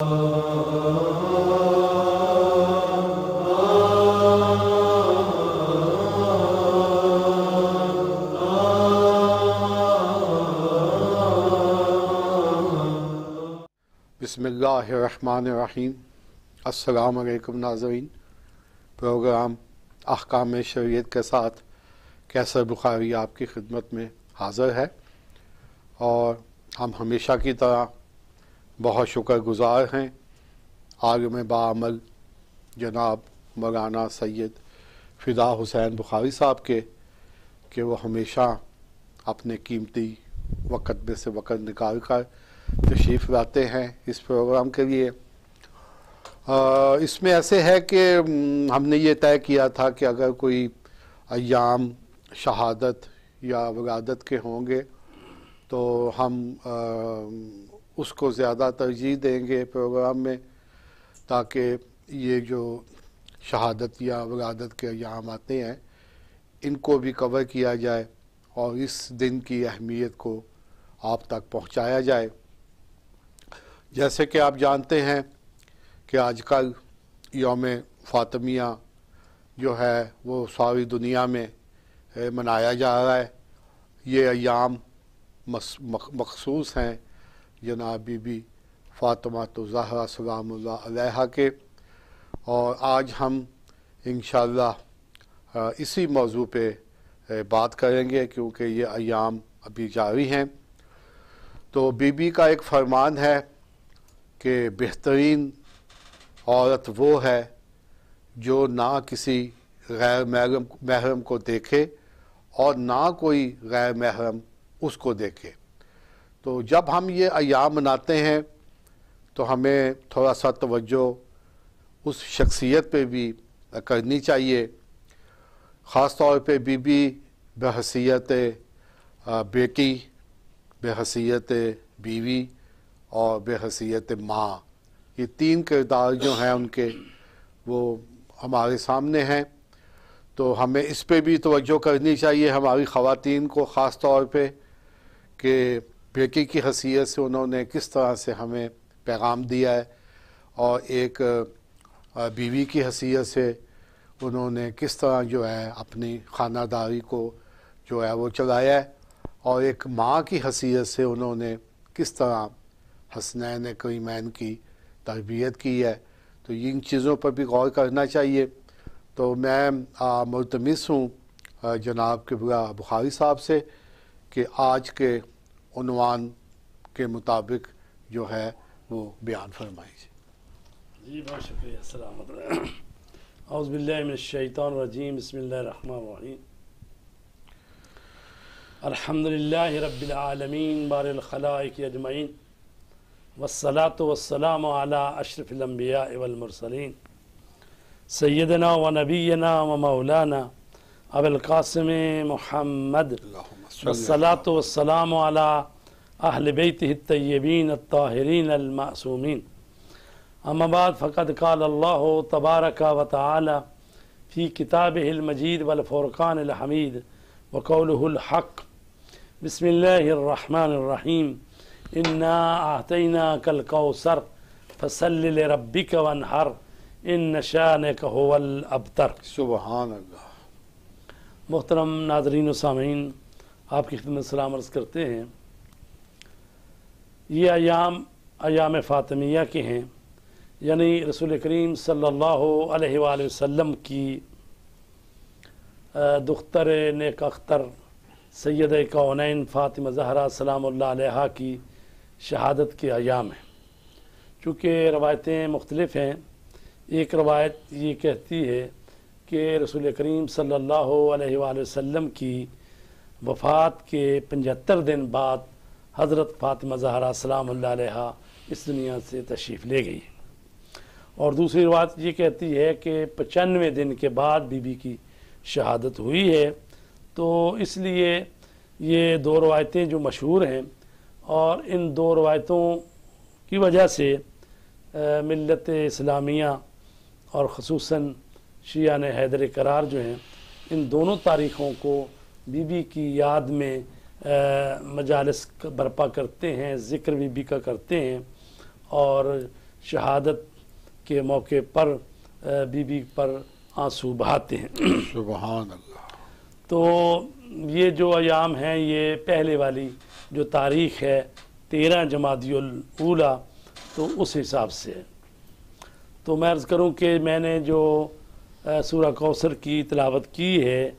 बसमीम अल्लाम नाजरीन प्रोग्राम अहकाम शरीत के साथ कैसर बुखारी आपकी खिदमत में हाज़िर है और हम हमेशा की तरह बहुत शुक्र गुज़ार हैं में बामल जनाब मौलाना सैद फ़िदा हुसैन बुखारी साहब के कि वो हमेशा अपने कीमती वक़्त में से वक़्त निकाल कर तशरीफ़ लाते हैं इस प्रोग्राम के लिए इसमें ऐसे है कि हमने ये तय किया था कि अगर कोई अयाम शहादत या वगादत के होंगे तो हम उसको ज़्यादा तरजीह देंगे प्रोग्राम में ताकि ये जो शहादत या वलादत के अयाम आते हैं इनको भी कवर किया जाए और इस दिन की अहमियत को आप तक पहुँचाया जाए जैसे कि आप जानते हैं कि आजकल योम फातमिया जो है वो सारी दुनिया में मनाया जा रहा है ये अयाम मखसूस हैं जनाब बीबी फातमा तो ज़ाहरा सलाम अलैहा के और आज हम इन इसी मौजू पे बात करेंगे क्योंकि ये अयाम अभी जारी हैं तो बीबी का एक फरमान है कि बेहतरीन औरत वो है जो ना किसी गैर महरम महरम को देखे और ना कोई गैर महरम उसको देखे तो जब हम ये अयाम मनाते हैं तो हमें थोड़ा सा तवज्जो उस शख्सियत पे भी करनी चाहिए ख़ास तौर पे बीबी बहसीत बेटी बहसीत बीवी और बहसीत माँ ये तीन किरदार जो हैं उनके वो हमारे सामने हैं तो हमें इस पे भी तवज्जो करनी चाहिए हमारी ख़वातीन को ख़ास तौर पे कि बेटी की हसीियत से उन्होंने किस तरह से हमें पैगाम दिया है और एक बीवी की हसीियत से उन्होंने किस तरह जो है अपनी खानादारी को जो है वो चलाया है और एक माँ की हसीियत से उन्होंने किस तरह हसनैन करीमैन की तरबियत की है तो इन चीज़ों पर भी गौर करना चाहिए तो मैं मुलतमस हूँ जनाब के बुखारी साहब से कि आज के उनवान के मुताबिक जो है वो बयान फरमाई जी बहुत शुक्रिया सलामत अज़बिल्लाशैतरजीम बसमीम अलहमदिल्ला रबालमीन बारखलाक अजमैन वसलात वसलाम अशरफ़लम्बिया वलमरसलिन सैदना व नबीना व मौलाना أبي القاسم محمد والصلاة والسلام على أهل بيته الطيبين الطاهرين المعصومين أما بعد فقد قال الله تبارك وتعالى في كتابه المجيد والفرقان الحميد وقوله الحق بسم الله الرحمن الرحيم إنا أعطيناك الكوثر فصل لربك وانحر إن شانك هو الأبتر سبحان الله मोहतरम नाजरीन सामीन आपकी खिदमत सलाम अर्ज़ करते हैं ये आयाम आयाम फ़ातमिया के हैं यानी रसूल करीम सल्लल्लाहु अलैहि वसल्लम की दुख्तर नेक अख्तर सैद कौनैन फ़ातिमा जहरा सलाम की शहादत के आयाम हैं चूँकि रवायतें मुख्तलफ़ हैं एक रवायत ये कहती है कि रसूल करीम सल्ला वसम की वफ़ात के पचहत्तर दिन बाद हज़रत फ़ातिमा जहरा सलाम इस दुनिया से तशरीफ़ ले गई और दूसरी बात ये कहती है कि पचानवे दिन के बाद बीबी की शहादत हुई है तो इसलिए ये दो रवायतें जो मशहूर हैं और इन दो रवायतों की वजह से मिलत इस्लामिया और खसूस शिया ने हैदर करार जो हैं इन दोनों तारीख़ों को बीबी की याद में मजालस बर्पा करते हैं ज़िक्र बीबी का करते हैं और शहादत के मौके पर बीबी पर आंसू बहाते हैं तो ये जो अयाम हैं ये पहले वाली जो तारीख़ है तेरह जमादियुला तो उस हिसाब से तो मैं अर्ज़ करूँ कि मैंने जो सूर्य कौसर की तलावत की है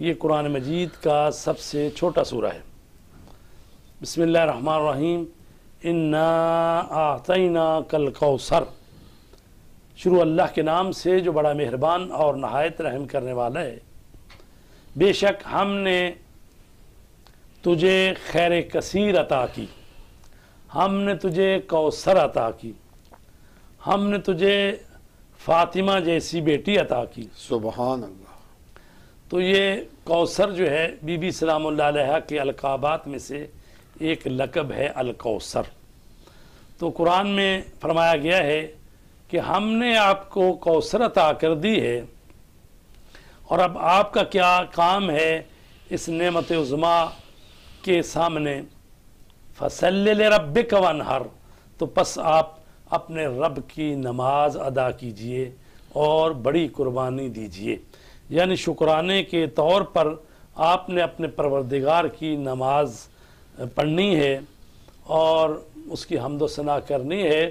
ये कुरान मजीद का सबसे छोटा सूर है बसमीम इन्ना आतना कल कौसर शुरू अल्लाह के नाम से जो बड़ा मेहरबान और नहायत रहम करने वाला है बेशक हमने तुझे खैर कसीर अता की हमने तुझे कौसर अता की हमने तुझे फातिमा जैसी बेटी अता की सुबह तो ये कौसर जो है बीबी सलाम के अलकाबात में से एक लकब है अलकौसर तो कुरान में फरमाया गया है कि हमने आपको कौसर अता कर दी है और अब आपका क्या काम है इस नमत उज़मा के सामने फसल रब हर तो बस आप अपने रब की नमाज अदा कीजिए और बड़ी कुर्बानी दीजिए यानी शुक्राने के तौर पर आपने अपने परवरदिगार की नमाज पढ़नी है और उसकी हमदोसना करनी है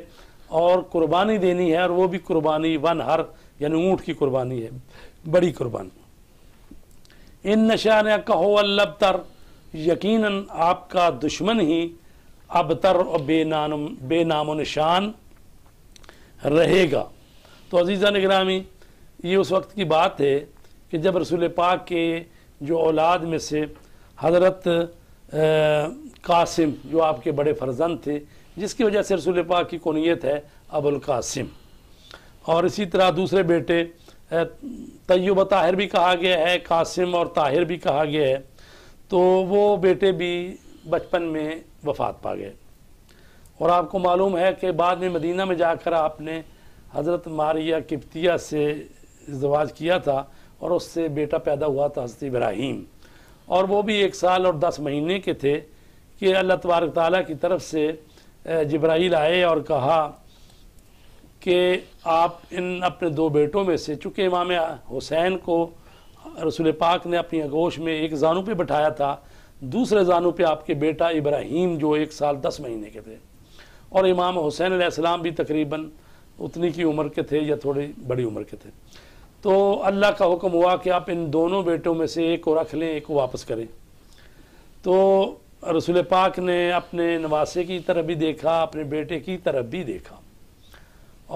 और कुर्बानी देनी है और वो भी कुर्बानी वन हर यानी ऊँट की कुर्बानी है बड़ी कुर्बानी इन नशान कहो अल्लब तर यकीन आपका दुश्मन ही अब बे और बे नामो निशान रहेगा तो अजीज़ा निगरामी ये उस वक्त की बात है कि जब रसूल पाक के जो औलाद में से हज़रत कासिम जो आपके बड़े फर्जंद थे जिसकी वजह से रसूल पाक की कौनीत है अबुल कासिम और इसी तरह दूसरे बेटे तय्यब ताहिर भी कहा गया है कासिम और ताहिर भी कहा गया है तो वो बेटे भी बचपन में वफात पा गए और आपको मालूम है कि बाद में मदीना में जाकर आपने हज़रत मारिया किप्तिया से इजवाज किया था और उससे बेटा पैदा हुआ था हजरत इब्राहिम और वो भी एक साल और दस महीने के थे कि अल्लाह तबारक ताली की तरफ से जब्राइल आए और कहा कि आप इन अपने दो बेटों में से चूँकि इमाम हुसैन को रसूल पाक ने अपनी आगोश में एक जानू पे बैठाया था दूसरे जानू पे आपके बेटा इब्राहिम जो एक साल दस महीने के थे और इमाम हुसैन आसमाम भी तकरीबन उतनी की उम्र के थे या थोड़ी बड़ी उम्र के थे तो अल्लाह का हुक्म हुआ कि आप इन दोनों बेटों में से एक को रख लें एक को वापस करें तो रसूल पाक ने अपने नवासे की तरफ भी देखा अपने बेटे की तरफ भी देखा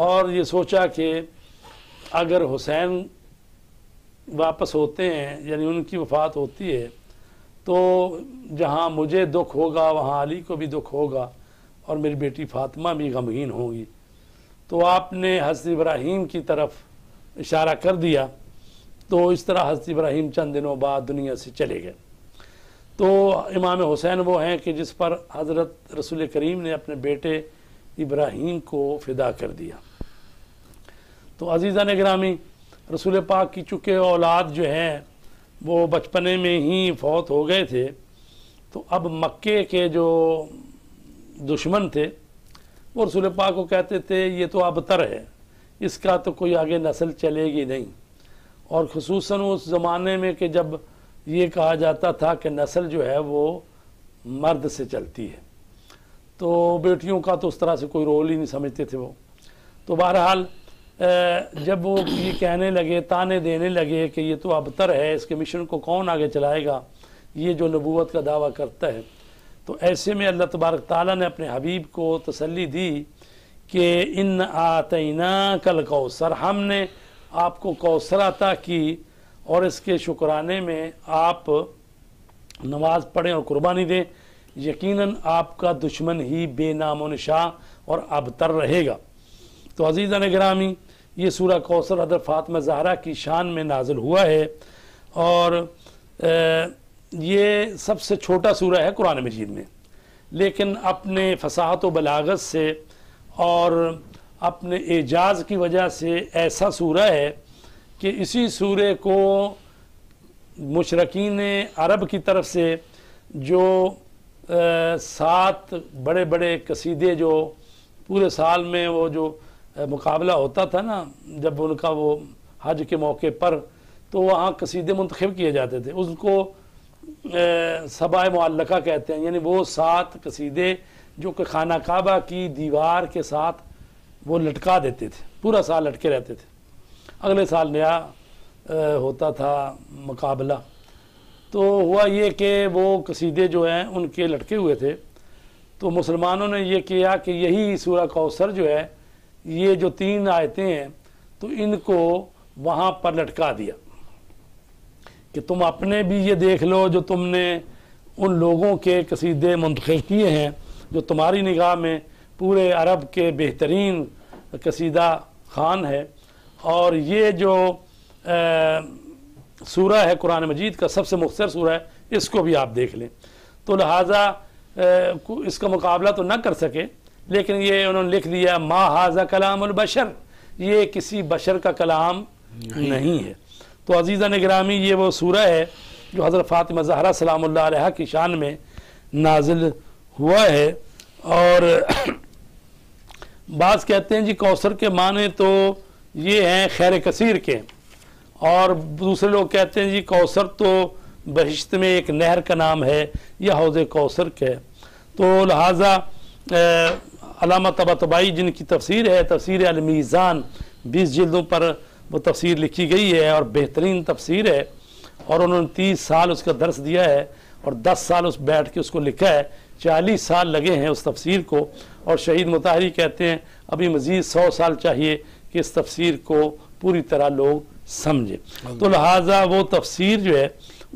और ये सोचा कि अगर हुसैन वापस होते हैं यानी उनकी वफात होती है तो जहाँ मुझे दुख होगा वहाँ अली को भी दुख होगा और मेरी बेटी फातिमा भी गमगीन होंगी तो आपने हजरत इब्राहिम की तरफ इशारा कर दिया तो इस तरह हजरत इब्राहिम चंद दिनों बाद दुनिया से चले गए तो इमाम हुसैन वो हैं कि जिस पर हज़रत रसूल करीम ने अपने बेटे इब्राहिम को फिदा कर दिया तो अजीज़ा ने ग्रामी रसूल पाक की चुके औलाद जो हैं वो बचपने में ही फौत हो गए थे तो अब मक्के के जो दुश्मन थे वो रसूल पाक को कहते थे ये तो अबतर है इसका तो कोई आगे नस्ल चलेगी नहीं और खसूस उस ज़माने में कि जब ये कहा जाता था कि नस्ल जो है वो मर्द से चलती है तो बेटियों का तो उस तरह से कोई रोल ही नहीं समझते थे वो तो बहरहाल जब वो ये कहने लगे ताने देने लगे कि ये तो अबतर है इसके मिशन को कौन आगे चलाएगा ये जो नबूत का दावा करता है तो ऐसे में अल्लाह तबारक ताली ने अपने हबीब को तसली दी कि इन आतना कल कौसर हमने आपको कौसर अता की और इसके शुक्राने में आप नमाज पढ़ें और कुर्बानी दें यकीनन आपका दुश्मन ही बेनामो नशा और अबतर रहेगा तो अजीज़ा नगरामी ये सूरा कौसर अदर फातमा जहरा की शान में नाजिल हुआ है और ये सबसे छोटा सूरह है कुरान मजीद में लेकिन अपने फसाहत व बलागत से और अपने एजाज की वजह से ऐसा सूर है कि इसी सूर्य को मशरकिन अरब की तरफ से जो सात बड़े बड़े कसीदे जो पूरे साल में वो जो मुकाबला होता था ना जब उनका वो हज के मौके पर तो वहाँ कसीदे मंतखब किए जाते थे उसको सबा मल्लका कहते हैं यानी वो सात कसीदे जो कि खाना काबा की दीवार के साथ वो लटका देते थे पूरा साल लटके रहते थे अगले साल नया होता था मुकाबला तो हुआ ये कि वो कसीदे जो हैं उनके लटके हुए थे तो मुसलमानों ने ये किया कि यही सूर्य कौसर जो है ये जो तीन आयतें हैं तो इनको वहाँ पर लटका दिया कि तुम अपने भी ये देख लो जो तुमने उन लोगों के कसीदे मंतख किए हैं जो तुम्हारी निगाह में पूरे अरब के बेहतरीन कसीदा खान है और ये जो सूरह है कुरान मजीद का सबसे मुख्तर सूरह है इसको भी आप देख लें तो लिहाजा इसका मुकाबला तो ना कर सके लेकिन ये उन्होंने लिख दिया माँ हाजा कलाम बशर ये किसी बशर का कलाम नहीं, नहीं है तो अजीज़ा नगरामी ये वो सूरह है जो हज़रत फ़ातिमा जहरा सलाम की शान में नाजिल हुआ है और बाज़ कहते हैं जी कौसर के माने तो ये हैं खैर कसीर के और दूसरे लोग कहते हैं जी कौसर तो बहिश्त में एक नहर का नाम है या हौज़ कौसर के तो लिहाजा अलामा तबा तबाई जिनकी तफसीर है तफसीर अलमीज़ान बीस जल्दों पर वो तफसीर लिखी गई है और बेहतरीन तफसीर है और उन्होंने तीस साल उसका दर्स दिया है और दस साल उस बैठ के उसको लिखा है चालीस साल लगे हैं उस तफसीर को और शहीद मुताहरी कहते हैं अभी मज़ीद सौ साल चाहिए कि इस तफसीर को पूरी तरह लोग समझें तो लिहाजा वो तफसीर जो है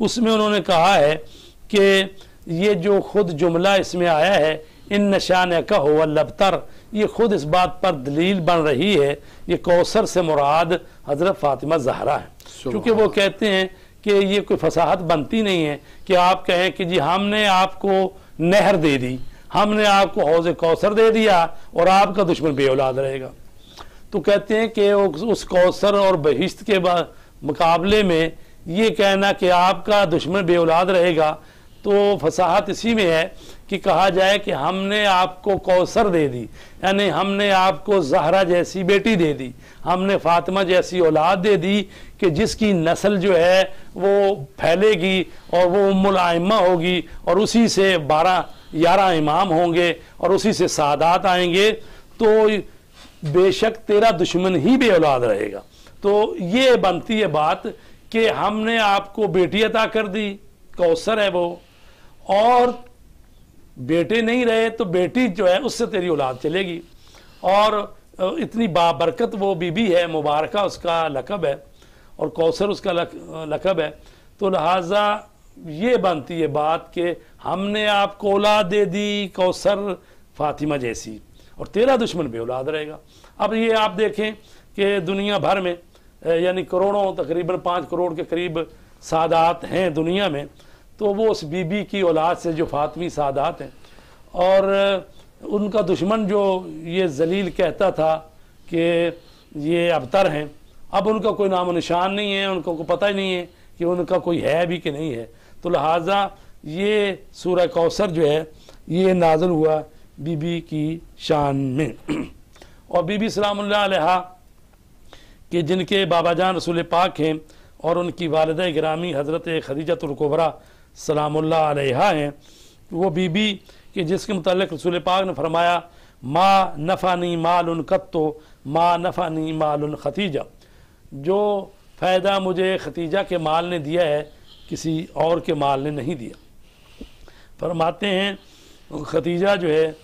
उसमें उन्होंने कहा है कि ये जो खुद जुमला इसमें आया है इन नशान का हो लबतर ये खुद इस बात पर दलील बन रही है ये कौसर से मुराद हज़रत फातिमा जहरा है क्योंकि वो कहते हैं कि ये कोई फसाहत बनती नहीं है कि आप कहें कि जी हमने आपको नहर दे दी हमने आपको हौज कौसर दे दिया और आपका दुश्मन बे औलाद रहेगा तो कहते हैं कि उस कौसर और बहिश्त के मुकाबले में ये कहना कि आपका दुश्मन बे औलाद रहेगा तो फसाहत इसी में है कि कहा जाए कि हमने आपको कौसर दे दी यानी हमने आपको जहरा जैसी बेटी दे दी हमने फातिमा जैसी औलाद दे दी कि जिसकी नस्ल जो है वो फैलेगी और वो उम्मलाइमा होगी और उसी से बारह ग्यारह इमाम होंगे और उसी से सादात आएंगे तो बेशक तेरा दुश्मन ही बे औलाद रहेगा तो ये बनती है बात कि हमने आपको बेटी अता कर दी कौसर है वो और बेटे नहीं रहे तो बेटी जो है उससे तेरी औलाद चलेगी और इतनी बाबरकत वो बीबी है मुबारक उसका लकब है और कौसर उसका लक, लकब है तो लिहाजा ये बनती है बात कि हमने आपको औलाद दे दी कौसर फातिमा जैसी और तेरा दुश्मन भी औलाद रहेगा अब ये आप देखें कि दुनिया भर में यानी करोड़ों तकरीबन पाँच करोड़ के करीब सादात हैं दुनिया में तो वो उस बीबी की औलाद से जो फातवी सादात हैं और उनका दुश्मन जो ये जलील कहता था कि ये अबतर हैं अब उनका कोई नाम निशान नहीं है उनको को पता ही नहीं है कि उनका कोई है भी कि नहीं है तो लिहाजा ये सूर्य कौसर जो है ये नाजल हुआ बीबी की शान में और बीबी सलाम कि जिनके बाबा जान रसूल पाक हैं और उनकी वालद ग्रामी हज़रत खदीजतुल्कुबरा सलामुल्ला हैं वो बीबी कि जिसके मतलब रसूल पाक ने फरमाया माँ नफ़ानी माल कत्तो माँ नफ़ानी माल खतीजा जो फ़ायदा मुझे खतीजा के माल ने दिया है किसी और के माल ने नहीं दिया फरमाते हैं खतीजा जो है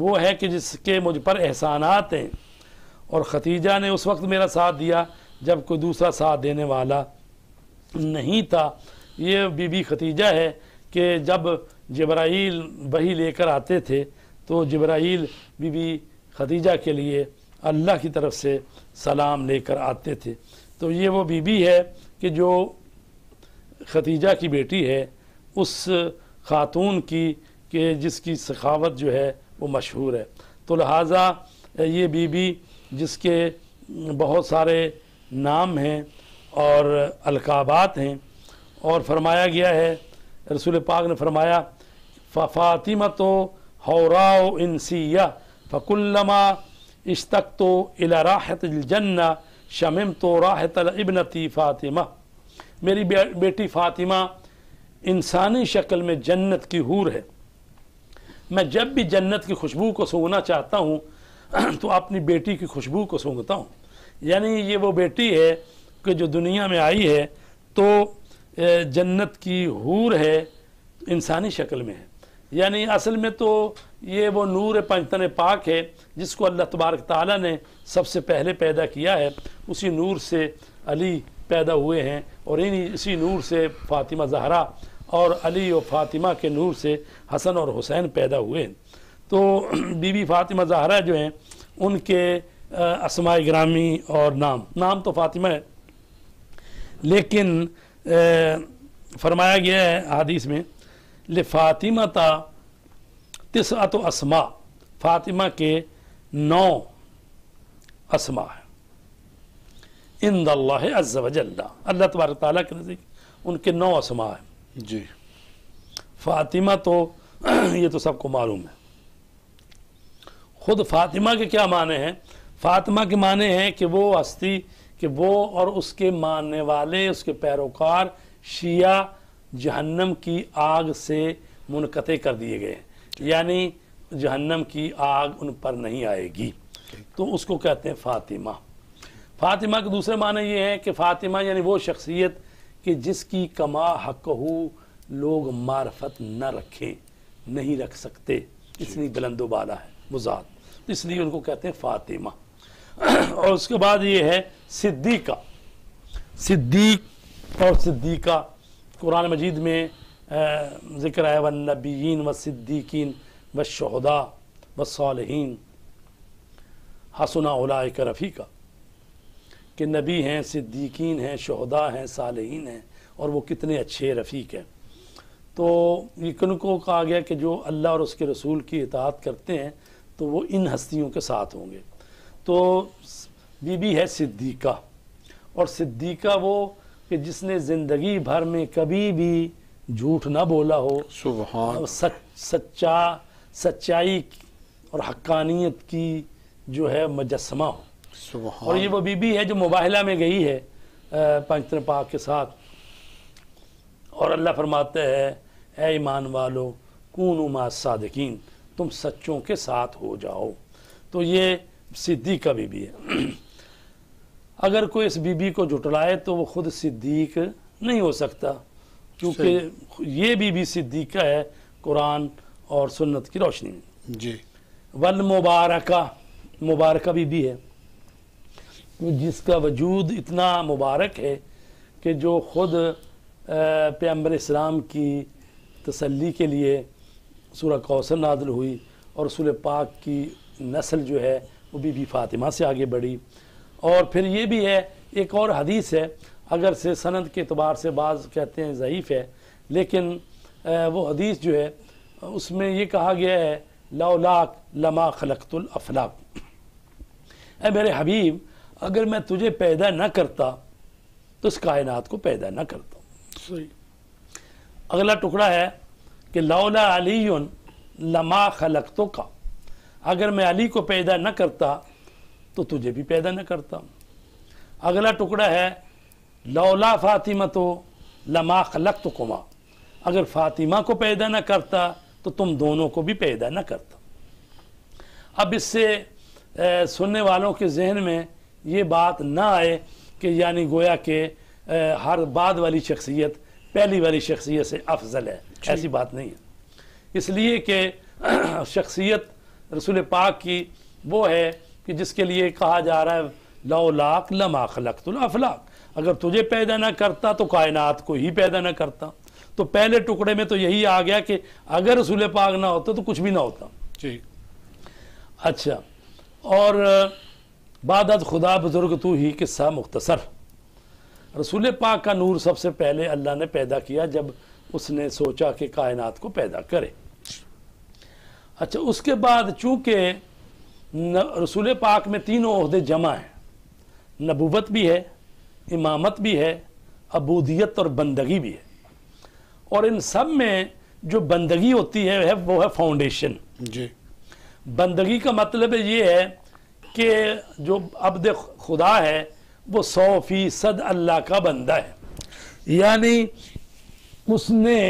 वो है कि जिसके मुझ पर एहसानात हैं और खतीजा ने उस वक्त मेरा साथ दिया जब कोई दूसरा साथ देने वाला नहीं था ये बीबी खतीजा है कि जब जब्राइल वही लेकर आते थे तो जब्राइल बीबी खतीजा के लिए अल्लाह की तरफ से सलाम लेकर आते थे तो ये वो बीबी है कि जो खतीजा की बेटी है उस खातून की कि जिसकी सखावत जो है वो मशहूर है तो लिहाजा ये बीबी जिसके बहुत सारे नाम हैं और अलकाबात हैं और फरमाया गया है रसूल पाक ने फरमाया फ़ातिमा तो हौराओ इंसिया फ़कुल्लमा इश्तक तो इला राहत जन्ना शमिम तो राहत इबनती फ़ातिमा मेरी बे, बेटी फ़ातिमा इंसानी शक्ल में जन्नत की हूर है मैं जब भी जन्नत की खुशबू को सूंघना चाहता हूँ तो अपनी बेटी की खुशबू को सूंघता हूँ यानी ये वो बेटी है कि जो दुनिया में आई है तो जन्नत की हूर है तो इंसानी शक्ल में है यानी असल में तो ये वो नूर पंचतन पाक है जिसको अल्लाह तबारक ताली ने सबसे पहले पैदा किया है उसी नूर से अली पैदा हुए हैं और इन इसी नूर से फातिमा जहरा और अली और फातिमा के नूर से हसन और हुसैन पैदा हुए हैं तो बीबी फातिमा जहरा जो हैं उनके असमाय ग्रामी और नाम नाम तो फातिमा है लेकिन फरमाया गया है हदीस में ले फातिमा ता तो असमा फातिमा के नौ असमा है इन अज्जवजल्ला अल्लाह तबारक ताली के नज़दीक उनके नौ असमा है जी फातिमा तो ये तो सबको मालूम है खुद फातिमा के क्या माने हैं फातिमा के माने हैं कि वो हस्ती कि वो और उसके मानने वाले उसके पैरोकार शिया जहन्नम की आग से मुनकते कर दिए गए यानी जहन्नम की आग उन पर नहीं आएगी तो उसको कहते हैं फातिमा फातिमा के दूसरे माने ये हैं कि फातिमा यानी वो शख्सियत कि जिसकी कमा हक हो लोग मार्फत न रखें नहीं रख सकते इसलिए बुलंदोबाला है मुजाद तो इसलिए उनको कहते हैं फातिमा और उसके बाद ये है सिद्दीका सिद्दीक और सिद्दीका कुरान मजीद में ज़िक्र है व नबीन व सिद्दीकिन व शहदा व सालहीन हसना हाँ, रफ़ी का कि नबी हैं सिद्दीकिन हैं शहदा हैं सालहीन हैं और वो कितने अच्छे रफ़ीक हैं तो यकन को कहा गया कि जो अल्लाह और उसके रसूल की इतात करते हैं तो वो इन हस्तियों के साथ होंगे तो बीबी है सिद्दीका और सिद्दीका वो कि जिसने ज़िंदगी भर में कभी भी झूठ ना बोला हो सुबह सच सच्चा सच्चाई और हक्कानियत की जो है मुजस्मा हो सुबह और ये वो बीबी है जो मुबाहला में गई है पंचतन पाक के साथ और अल्लाह फरमाते हैं ए ईमान वालो कून उमा सादकिन तुम सच्चों के साथ हो जाओ तो ये का बीबी है अगर कोई इस बीबी को जुटलाए तो वो खुद सिद्दीक नहीं हो सकता क्योंकि ये बीबी सिद्दीक है कुरान और सुन्नत की रोशनी में जी वल मुबारक मुबारक बीबी है जिसका वजूद इतना मुबारक है कि जो खुद पैम्बर इस्लाम की तसल्ली के लिए सूर्य कौसर नादल हुई और रसूल पाक की नस्ल जो है वो बीबी फातिमा से आगे बढ़ी और फिर ये भी है एक और हदीस है अगर से सनद के अतबार से बाज़ कहते हैं ज़यीफ़ है लेकिन वो हदीस जो है उसमें ये कहा गया है लाक लमा खलकतुल अफलाक ए मेरे हबीब अगर मैं तुझे पैदा ना करता तो इस कायनात को पैदा ना करता सही अगला टुकड़ा है कि लौला अली लमा खलकतों का अगर मैं अली को पैदा न करता तो तुझे भी पैदा न करता अगला टुकड़ा है लौला फातिमा तो लमा खलक तो कुमा अगर फातिमा को पैदा न करता तो तुम दोनों को भी पैदा न करता अब इससे सुनने वालों के जहन में ये बात ना आए कि यानी गोया के हर बाद वाली शख्सियत पहली वाली शख्सियत से अफजल है ऐसी बात नहीं है इसलिए कि शख्सियत रसूल पाक की वो है कि जिसके लिए कहा जा रहा है लो लाख लमा खलक अफलाक अगर तुझे पैदा ना करता तो कायनात को ही पैदा ना करता तो पहले टुकड़े में तो यही आ गया कि अगर रसूल पाक ना होता तो कुछ भी ना होता जी अच्छा और बाद खुदा बुजुर्ग तू ही किस्सा मुख्तसर रसूल पाक का नूर सबसे पहले अल्लाह ने पैदा किया जब उसने सोचा कि कायनात को पैदा करे अच्छा उसके बाद चूंकि रसूल पाक में तीनों अहदे जमा हैं नबूबत भी है इमामत भी है अबूदियत और बंदगी भी है और इन सब में जो बंदगी होती है, है वो है फाउंडेशन जी बंदगी का मतलब ये है कि जो अब्द खुदा है वो सौ फीसद अल्लाह का बंदा है यानी उसने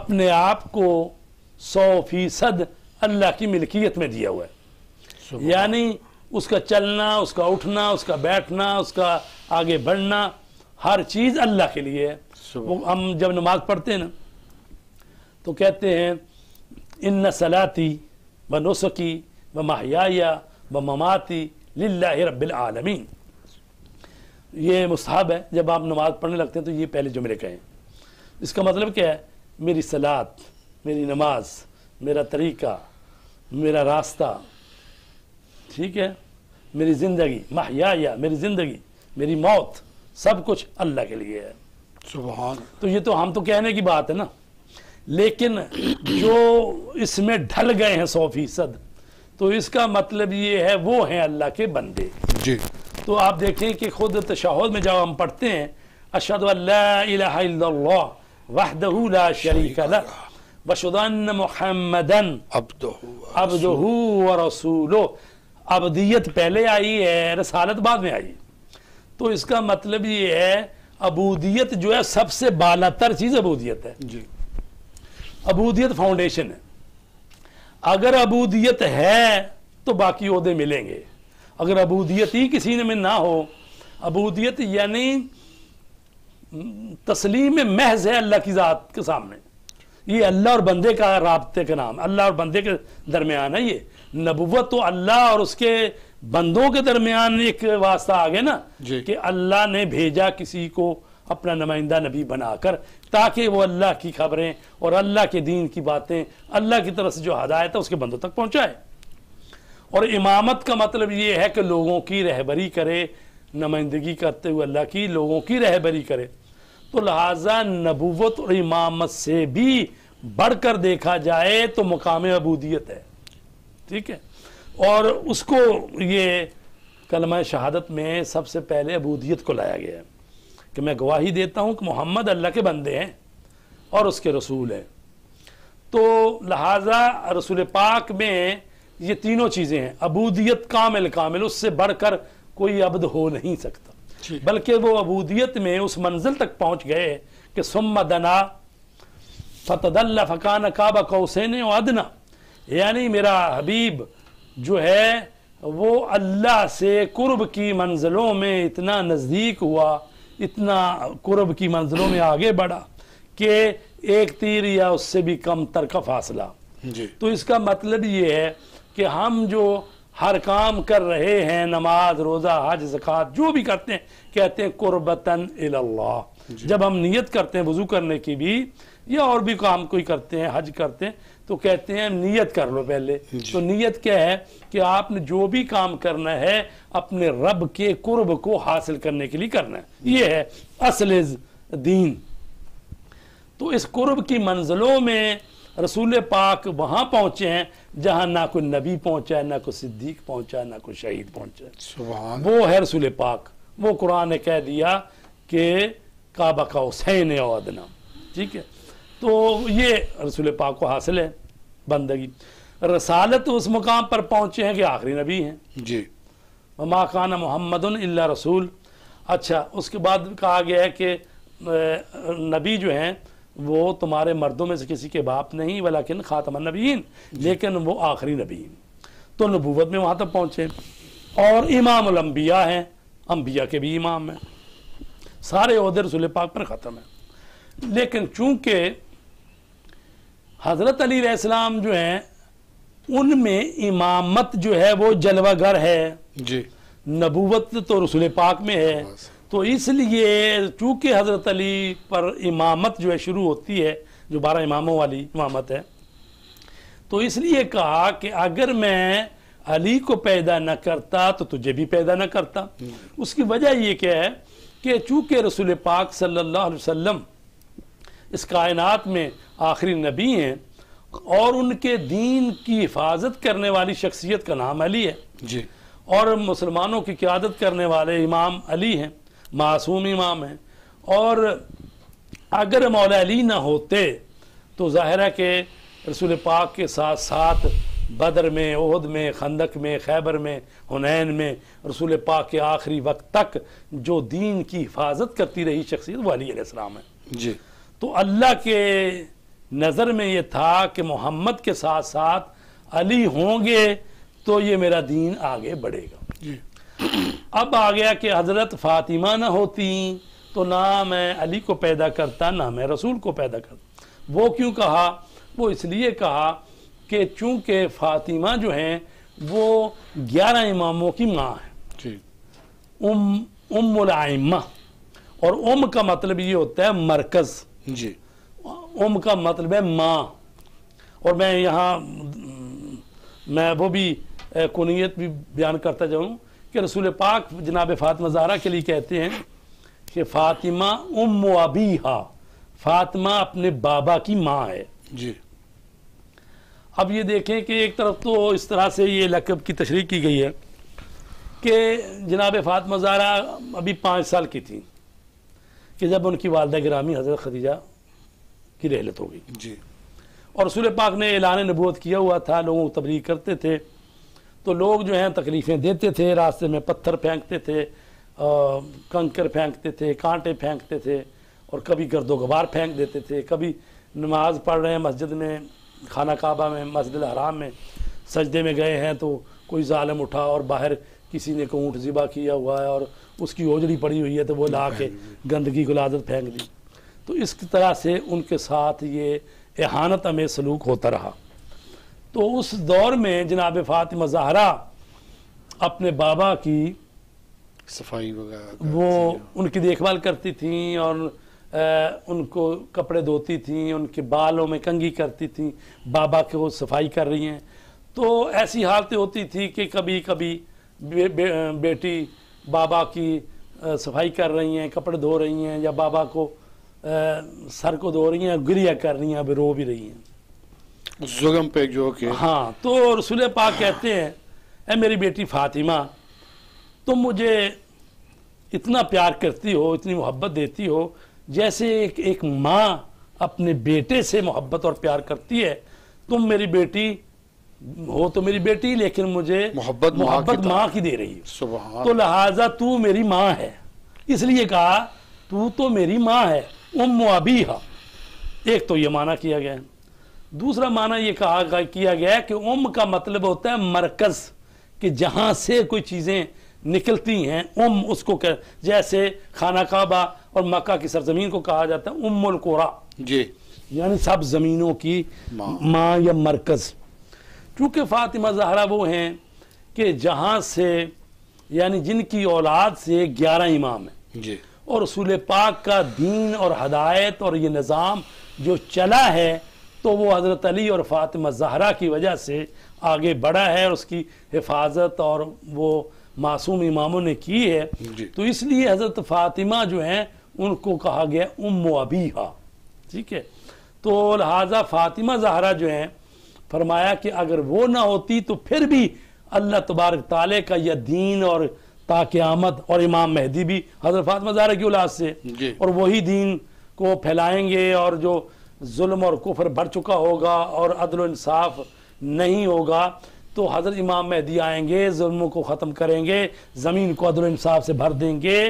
अपने आप को सौ फीसद अल्लाह की मिलकियत में दिया हुआ है यानी उसका चलना उसका उठना उसका बैठना उसका आगे बढ़ना हर चीज़ अल्लाह के लिए है हम जब नमाज पढ़ते हैं ना तो कहते हैं इन न सलाती व नुसकी व माहिया व ममाती लाला रबालमीन ये मुस्ब है जब आप नमाज पढ़ने लगते हैं तो ये पहले जुमरे कहें इसका मतलब क्या है मेरी सलात मेरी नमाज मेरा तरीका मेरा रास्ता ठीक है मेरी ज़िंदगी माहिया या मेरी ज़िंदगी मेरी मौत सब कुछ अल्लाह के लिए है सुबह तो ये तो हम तो कहने की बात है ना लेकिन जो इसमें ढल गए हैं सौ फीसद तो इसका मतलब ये है वो हैं अल्लाह के बंदे जी तो आप देखें कि खुद तशाहद में जब हम पढ़ते हैं अशद वाह शरीक बशुदन मोहम्मदन अब व रसूलो अबदियत पहले आई है रसालत बाद में आई तो इसका मतलब ये है अबूदियत जो है सबसे बालातर चीज़ अबूदियत है जी अबूदियत फाउंडेशन है अगर अबूदियत है तो बाकी उहदे मिलेंगे अगर अबूदियत ही किसी ने में ना हो अबूदियत यानी तस्लीम महज है अल्लाह की ज़ात के सामने ये अल्लाह और बंदे का रबते का नाम अल्लाह और बंदे के दरमियान है ये नबूत तो अल्लाह और उसके बंदों के दरमियान एक वास्ता आ गया ना कि अल्लाह ने भेजा किसी को अपना नुमाइंदा नबी बनाकर ताकि वो अल्लाह की खबरें और अल्लाह के दीन की बातें अल्लाह की तरफ से जो हदायत है उसके बंदों तक पहुँचाए और इमामत का मतलब ये है कि लोगों की रहबरी करे नुमाइंदगी करते हुए अल्लाह की लोगों की रहबरी करे तो लिहाजा नबूवत और इमामत से भी बढ़कर देखा जाए तो मकाम अबूदियत है ठीक है और उसको ये कलमा शहादत में सबसे पहले अबूदियत को लाया गया है कि मैं गवाही देता हूँ कि मोहम्मद अल्लाह के बंदे हैं और उसके रसूल हैं तो लिहाजा रसूल पाक में ये तीनों चीज़ें हैं अबूदियत कामिल कामिल उससे बढ़कर कोई अब्द हो नहीं सकता बल्कि वो अबूदियत में उस मंजिल तक पहुंच गए कि सुम्मा दना फतदल्ला फ़कान काबा कौसैन अदना यानी मेरा हबीब जो है वो अल्लाह से कुर्ब की मंजिलों में इतना नज़दीक हुआ इतना कुर्ब की मंजिलों में आगे बढ़ा कि एक तीर या उससे भी कम तर का फासला तो इसका मतलब ये है कि हम जो हर काम कर रहे हैं नमाज रोज़ा हज जक़ात जो भी करते हैं कहते हैं कुर्बतन अल्लाह जब हम नियत करते हैं वज़ू करने की भी या और भी काम कोई करते हैं हज करते हैं तो कहते हैं नियत कर लो पहले तो नियत क्या है कि आपने जो भी काम करना है अपने रब के कुर्ब को हासिल करने के लिए करना है ये है असल दीन तो इस कुर्ब की मंजिलों में रसूल पाक वहाँ पहुँचे हैं जहाँ ना कोई नबी पहुँचा है ना कोई सिद्दीक पहुँचा है ना कोई शहीद पहुँचा वो है रसूल पाक वो कुरान ने कह दिया कि काबा का हुसैन अदना ठीक है तो ये रसूल पाक को हासिल है बंदगी रसालत उस मुकाम पर पहुँचे हैं कि आखिरी नबी हैं जी ममा खान मोहम्मद रसूल अच्छा उसके बाद कहा गया है कि नबी जो हैं वो तुम्हारे मर्दों में से किसी के बाप नहीं वलाकिन ख़ातम नबीन लेकिन वो आखिरी नबीन तो नबूवत में वहाँ तक पहुँचे और इमाम अम्बिया हैं अम्बिया के भी इमाम हैं सारे अहदे रसूल पाक पर ख़त्म है लेकिन चूँकि हज़रत अली जो हैं उनमें इमामत जो है वो जलवागर है जी नबूवत तो रसुल पाक में है तो इसलिए चूँकि हज़रत अली पर इमामत जो है शुरू होती है जो बारह इमामों वाली इमामत है तो इसलिए कहा कि अगर मैं अली को पैदा न करता तो तुझे भी पैदा न करता उसकी वजह यह क्या है कि चूँकि रसूल पाक सल्लल्लाहु अलैहि वसल्लम इस कायनात में आखिरी नबी हैं और उनके दीन की हिफाजत करने वाली शख्सियत का नाम अली है जी और मुसलमानों की क्यादत करने वाले इमाम अली हैं मासूम इमाम हैं और अगर मौला अली ना होते तो ज़ाहिर है कि रसूल पाक के साथ साथ बदर में ओहद में खंदक में खैबर में हुनैन में रसूल पाक के आखिरी वक्त तक जो दीन की हिफाजत करती रही शख्सियत वो अली है जी तो अल्लाह के नज़र में ये था कि मोहम्मद के साथ साथ अली होंगे तो ये मेरा दीन आगे बढ़ेगा अब आ गया कि हज़रत फ़ातिमा ना होती तो ना मैं अली को पैदा करता ना मैं रसूल को पैदा करता वो क्यों कहा वो इसलिए कहा कि चूँकि फ़ातिमा जो हैं वो ग्यारह इमामों की माँ है उम उम्मा और उम का मतलब ये होता है मरकज़ जी उम का मतलब है माँ और मैं यहाँ मैं वो भी कुनीत भी बयान करता जाऊँ कि रसूल पाक जनाब फातिमा ज़ारा के लिए कहते हैं कि फ़ातिमा उम अबी हा फ़ातिमा अपने बाबा की माँ है जी अब ये देखें कि एक तरफ तो इस तरह से ये लकब की तशरी की गई है कि जनाब फातिमा ज़ारा अभी पाँच साल की थी कि जब उनकी वालदा ग्रामी हज़रत खदीजा की रहलत हो गई जी और रसूल पाक ने ऐलान नबूत किया हुआ था लोगों को तबलीग करते थे तो लोग जो हैं तकलीफ़ें देते थे रास्ते में पत्थर फेंकते थे कंकर फेंकते थे कांटे फेंकते थे और कभी गर्दो गबार फेंक देते थे कभी नमाज पढ़ रहे हैं मस्जिद में खाना काबा में मस्जिद हराम में सजदे में गए हैं तो कोई ालम उठा और बाहर किसी ने को ऊँट ज़िबा किया हुआ है और उसकी ओजड़ी पड़ी हुई है तो वो ला के गंदगी गुलादत फेंक दी तो इस तरह से उनके साथ ये एहानत में सलूक होता रहा तो उस दौर में जनाब फातिमा जहरा अपने बाबा की सफाई वगैरह वो उनकी देखभाल करती थी और आ, उनको कपड़े धोती थी उनके बालों में कंगी करती थी बाबा के वो सफाई कर रही हैं तो ऐसी हालतें होती थी कि कभी कभी बे, बे, बेटी बाबा की आ, सफाई कर रही हैं कपड़े धो रही हैं या बाबा को आ, सर को धो रही हैं गिरिया कर रही हैं अब रो भी रही हैं जुगम पे जो के हाँ तो रसूल पाक कहते हैं ए मेरी बेटी फातिमा तुम मुझे इतना प्यार करती हो इतनी मोहब्बत देती हो जैसे एक एक माँ अपने बेटे से मोहब्बत और प्यार करती है तुम मेरी बेटी हो तो मेरी बेटी लेकिन मुझे मोहब्बत मोहब्बत माँ की दे रही हो तो लिहाजा तू मेरी माँ है इसलिए कहा तू तो मेरी माँ है उम अभी एक तो ये माना किया गया है दूसरा माना यह कहा किया गया है कि उम का मतलब होता है मरकज कि जहां से कोई चीज़ें निकलती हैं उम उसको कह जैसे खाना काबा और मक्का की सरजमीन को कहा जाता है उमुल कोरा जी यानी सब ज़मीनों की माँ या मरकज़ चूंकि फ़ातिमा जहरा वो हैं कि जहाँ से यानी जिनकी औलाद से ग्यारह इमाम हैं जी और रसूल पाक का दीन और हदायत और ये निज़ाम जो चला है तो वो हज़रत अली और फ़ातिमा जहरा की वजह से आगे बढ़ा है और उसकी हिफाजत और वो मासूम इमामों ने की है तो इसलिए हज़रत फ़ातिमा जो हैं उनको कहा गया उम अबीहा ठीक है तो लिहाजा फ़ातिमा जहरा जो हैं फरमाया कि अगर वो ना होती तो फिर भी अल्लाह तबारक ताले का यह दीन और आमद और इमाम महदी भी हज़रत फातिमा जहरा की औलाद से और वही दीन को फैलाएंगे और जो जुल्म और कुफर भर चुका होगा और अदल इंसाफ नहीं होगा तो हज़रत इमाम मेहदी आएंगे जुल्म को ख़त्म करेंगे ज़मीन को अदल इंसाफ से भर देंगे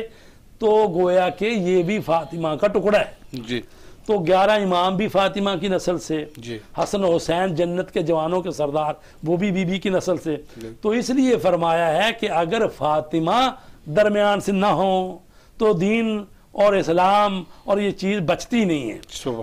तो गोया के ये भी फातिमा का टुकड़ा है जी तो ग्यारह इमाम भी फातिमा की नस्ल से हसन हुसैन जन्नत के जवानों के सरदार वो भी बीबी की नस्ल से तो इसलिए फरमाया है कि अगर फातिमा दरमियान से ना हो तो दीन और इस्लाम और ये चीज़ बचती नहीं है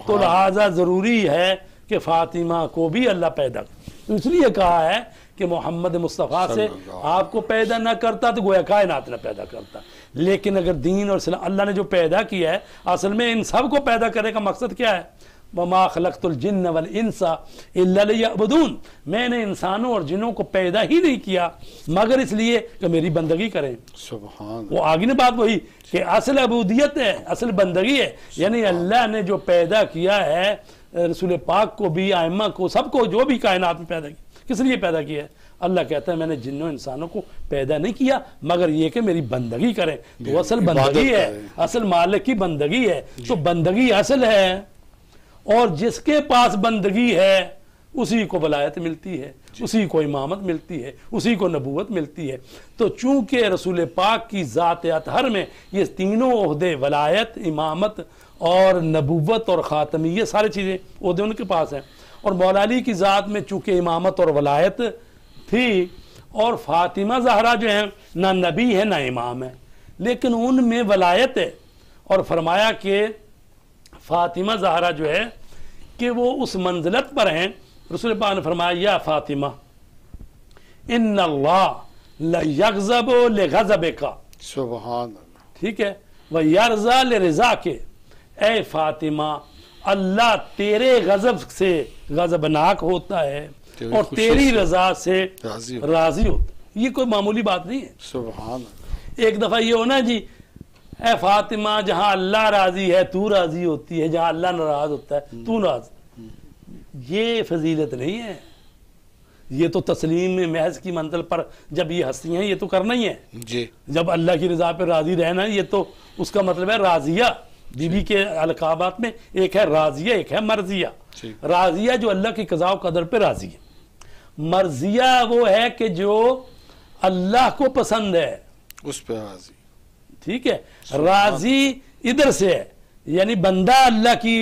तो लिहाजा ज़रूरी है कि फ़ातिमा को भी अल्लाह पैदा तो इसलिए कहा है कि मोहम्मद मुस्तफ़ा से आपको पैदा ना करता तो गोया कायनात ना पैदा करता लेकिन अगर दीन और अल्लाह ने जो पैदा किया है असल में इन सब को पैदा करने का मकसद क्या है वमा खलकतुलजन्न वल इंसा इबदून मैंने इंसानों और जिनों को पैदा ही नहीं किया मगर इसलिए कि मेरी बंदगी करें वो आगे ने बात वही कि असल अबूदियत है असल बंदगी है यानी अल्लाह ने जो पैदा किया है रसूल पाक को भी आयमा को सबको जो भी कायनात में पैदा किया किस लिए पैदा किया है अल्लाह कहता है मैंने जिनों इंसानों को पैदा नहीं किया मगर ये कि मेरी बंदगी करें तो असल बंदगी है असल मालिक की बंदगी है तो बंदगी असल है और जिसके पास बंदगी है उसी को वलायत मिलती है उसी को इमामत मिलती है उसी को नबूत मिलती है तो चूंकि रसूल पाक की ज़ात अतहर में ये तीनों अहदे वलायत इमामत और नबूत और ख़ातमी ये सारी चीज़ें अहदे उनके पास हैं और मौलाली की ज़ात में चूंकि इमामत और वलायत थी और फातिमा जहरा जो है ना नबी है ना इमाम है लेकिन उनमें वलायत है और फरमाया कि फातिमा जहरा जो है कि वो उस मंजिलत पर हैं रसूल पाक ने फरमाया फातिमा इन लगजब गजब का सुबह ठीक है वह यरजा रजा के ए फातिमा अल्लाह तेरे गजब से गजबनाक होता है और तेरी रजा से राजी होता है ये कोई मामूली बात नहीं है सुबह एक दफ़ा ये होना जी ए फातिमा जहां अल्लाह राजी है तू राजी होती है जहां अल्लाह नाराज होता है तू नाराज ये फजीलत नहीं है ये तो तस्लीम में महज की मंजिल पर जब ये हस्ती हैं ये तो करना ही है जी जब अल्लाह की रजा पर राजी रहना ये तो उसका मतलब है राजिया बीबी के अलकाबात में एक है राजिया एक है मर्जिया राजिया जो अल्लाह की कजा कदर पर राजी है मर्जिया वो है कि जो अल्लाह को पसंद है उस पर राजी ठीक है राजी इधर से है यानी बंदा अल्लाह की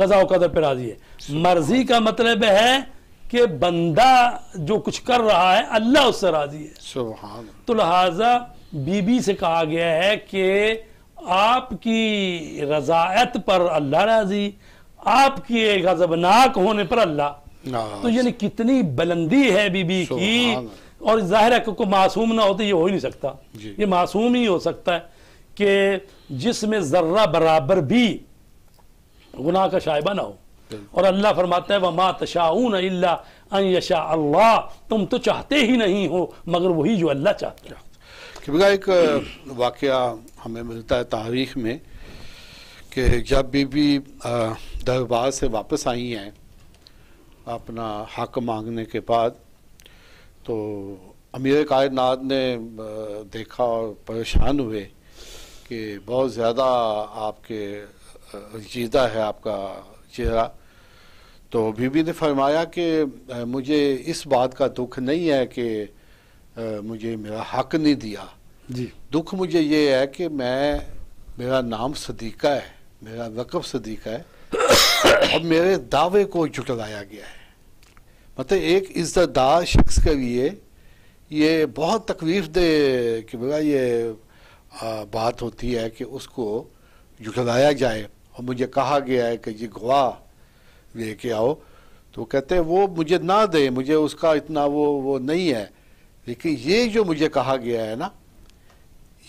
कजा कदर पर राजी है मर्जी का मतलब है कि बंदा जो कुछ कर रहा है अल्लाह उससे राजी है तो लिहाजा बीबी से कहा गया है कि आपकी रजायत पर अल्लाह राजी आपके गजबनाक होने पर अल्लाह तो यानी कितनी बुलंदी है बीबी की और जाहिर है क्योंकि मासूम ना होते तो ये हो ही नहीं सकता ये मासूम ही हो सकता है कि जिसमें ज़र्रा बराबर भी गुनाह का शायबा ना हो और अल्लाह फरमाता है वमा तशाऊन अल्लाशा अल्लाह तुम तो चाहते ही नहीं हो मगर वही जो अल्लाह चाहते हो कि एक वाक़ हमें मिलता है तारीख में कि जब बीबी दरबार से वापस आई हैं अपना हक मांगने के बाद तो अमीर कायनात ने देखा और परेशान हुए कि बहुत ज़्यादा आपके जीदा है आपका चेहरा तो बीबी ने फरमाया कि मुझे इस बात का दुख नहीं है कि मुझे मेरा हक नहीं दिया जी दुख मुझे ये है कि मैं मेरा नाम सदीका है मेरा रकब सदीका है और मेरे दावे को जुटलाया गया है मतलब एक इज्जतदार शख्स के लिए ये बहुत तकलीफ दे कि भला ये आ, बात होती है कि उसको जुटलाया जाए और मुझे कहा गया है कि ये गवा लेके आओ तो कहते हैं वो मुझे ना दे मुझे उसका इतना वो वो नहीं है लेकिन ये जो मुझे कहा गया है ना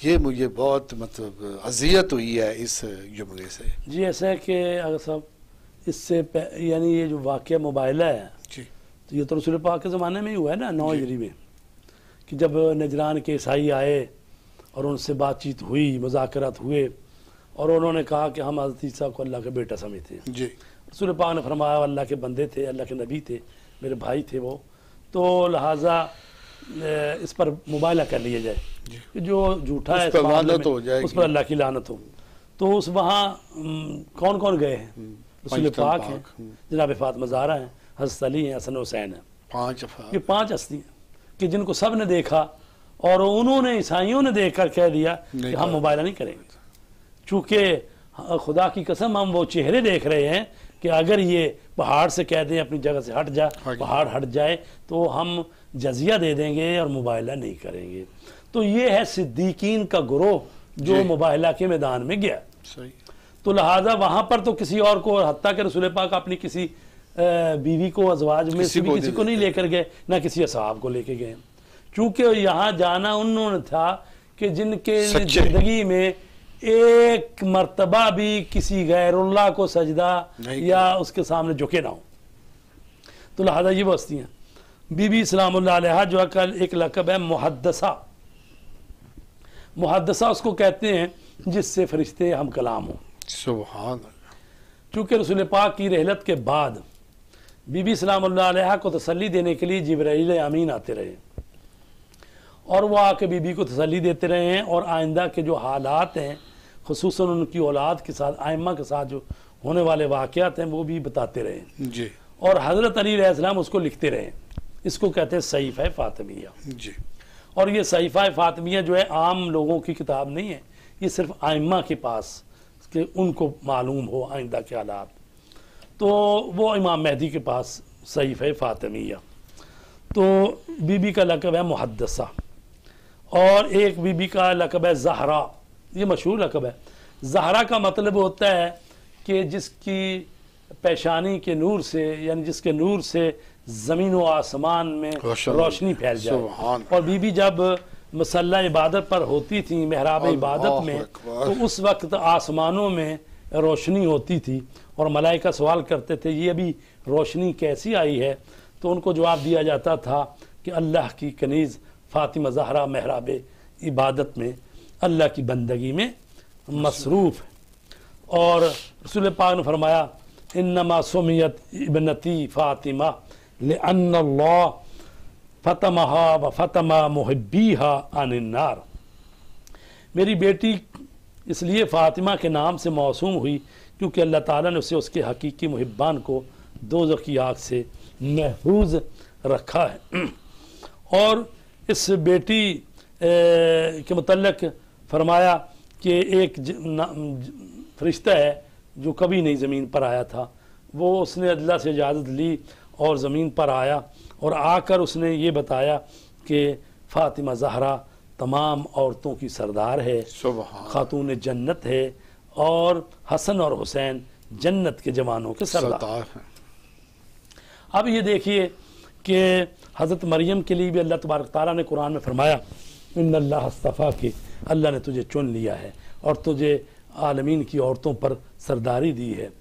ये मुझे बहुत मतलब अजियत हुई है इस जुमले से जी ऐसा है कि अगर साहब इससे यानी ये जो वाक्य मुबाइला है तो ये तो रसूल पाक के ज़माने में ही हुआ है ना नौ हजरी में कि जब नजरान के ईसाई आए और उनसे बातचीत हुई मुजाकरात हुए और उन्होंने कहा कि हम हजरत ईसा को अल्लाह का बेटा समझते हैं जी रसूल पाक ने फरमाया अल्लाह के बंदे थे अल्लाह के नबी थे मेरे भाई थे वो तो लिहाजा इस पर मुबाला कर लिया जाए कि जो झूठा है उस पर अल्लाह की लानत हो तो उस वहाँ कौन कौन गए हैं हम्म। रसूल पाक हैं हम्म। जनाब फातमा जारा हैं हजरत अली हैं हसन हुसैन हैं पाँच ये पाँच हस्ती हैं कि जिनको सब ने देखा और उन्होंने ईसाइयों ने देख कर कह दिया कि हम मुबायला नहीं करेंगे चूँकि हाँ, खुदा की कसम हम वो चेहरे देख रहे हैं कि अगर ये पहाड़ से कह दें अपनी जगह से हट जा हाँ पहाड़ हट जाए तो हम जजिया दे देंगे और मुबाहला नहीं करेंगे तो ये है सिद्दीकीन का ग्रोह जो मुबाहला के मैदान में गया तो लिहाजा वहाँ पर तो किसी और को हत्या के रसुल पाक अपनी किसी बीवी को अजवाज में किसी, को, किसी को नहीं लेकर गए ना किसी असहाब को लेके गए क्योंकि यहाँ जाना उन्होंने था कि जिनके जिंदगी में एक मरतबा भी किसी गैरुल्ला को सजदा या उसके सामने झुके ना हो तो लिहाजा ये हैं बीबी इस्लाम जो कल एक लकब है मुहदसा मुहदसा उसको कहते हैं जिससे फरिश्ते हम कलाम हों चूँकि रसुल पाक की रहलत के बाद बीबी सलाम्ला को तसली देने के लिए जबराइल अमीन आते रहे और वह आके बीबी को तसली देते रहे हैं और आइंदा के जो हालात हैं खसूस उनकी औलाद के साथ आयमा के साथ जो होने वाले वाक़ात हैं वो भी बताते रहे जी और हज़रत अली उसको लिखते रहे इसको कहते हैं सईफ़ है फ़ातमिया जी और ये सईफ़ा फ़ातमिया जो है आम लोगों की किताब नहीं है ये सिर्फ आयमा के पास के उनको मालूम हो आइंदा के हालात तो वो इमाम महदी के पास सईफ़ है फ़ातमिया तो बीबी का लकब है मुहदसा और एक बीबी का लकब है जहरा ये मशहूर लकब है जहरा का मतलब होता है कि जिसकी पेशानी के नूर से यानी जिसके नूर से ज़मीन व आसमान में रोशनी फैल जाए और बीबी जब मसल्ला इबादत पर होती थी महराब इबादत में तो उस वक्त आसमानों में रोशनी होती थी और मलाइका सवाल करते थे ये अभी रोशनी कैसी आई है तो उनको जवाब दिया जाता था कि अल्लाह की कनीज़ फ़ातिमा जहरा महराब इबादत में अल्लाह की बंदगी में मसरूफ़ है और रसूल पाक ने फरमाया इनमा सोमियत इबनती फ़ातिमा ला फ़तमहा व फ़तमा महबी हा अनार मेरी बेटी इसलिए फ़ातिमा के नाम से मौसू हुई क्योंकि अल्लाह ताला ने उसे उसके हकीकी महब्बान को दो की आग से महफूज रखा है और इस बेटी के मतलब फरमाया कि एक फरिश्ता है जो कभी नहीं ज़मीन पर आया था वो उसने अल्लाह से इजाज़त ली और ज़मीन पर आया और आकर उसने ये बताया कि फ़ातिमा जहरा तमाम औरतों की सरदार है खातून जन्नत है और हसन और हुसैन जन्नत के जवानों के सरदार हैं अब ये देखिए कि हज़रत मरियम के लिए भी अल्लाह तबारक तारा ने कुरान में फरमाया इन के अल्लाह ने तुझे चुन लिया है और तुझे आलमीन की औरतों पर सरदारी दी है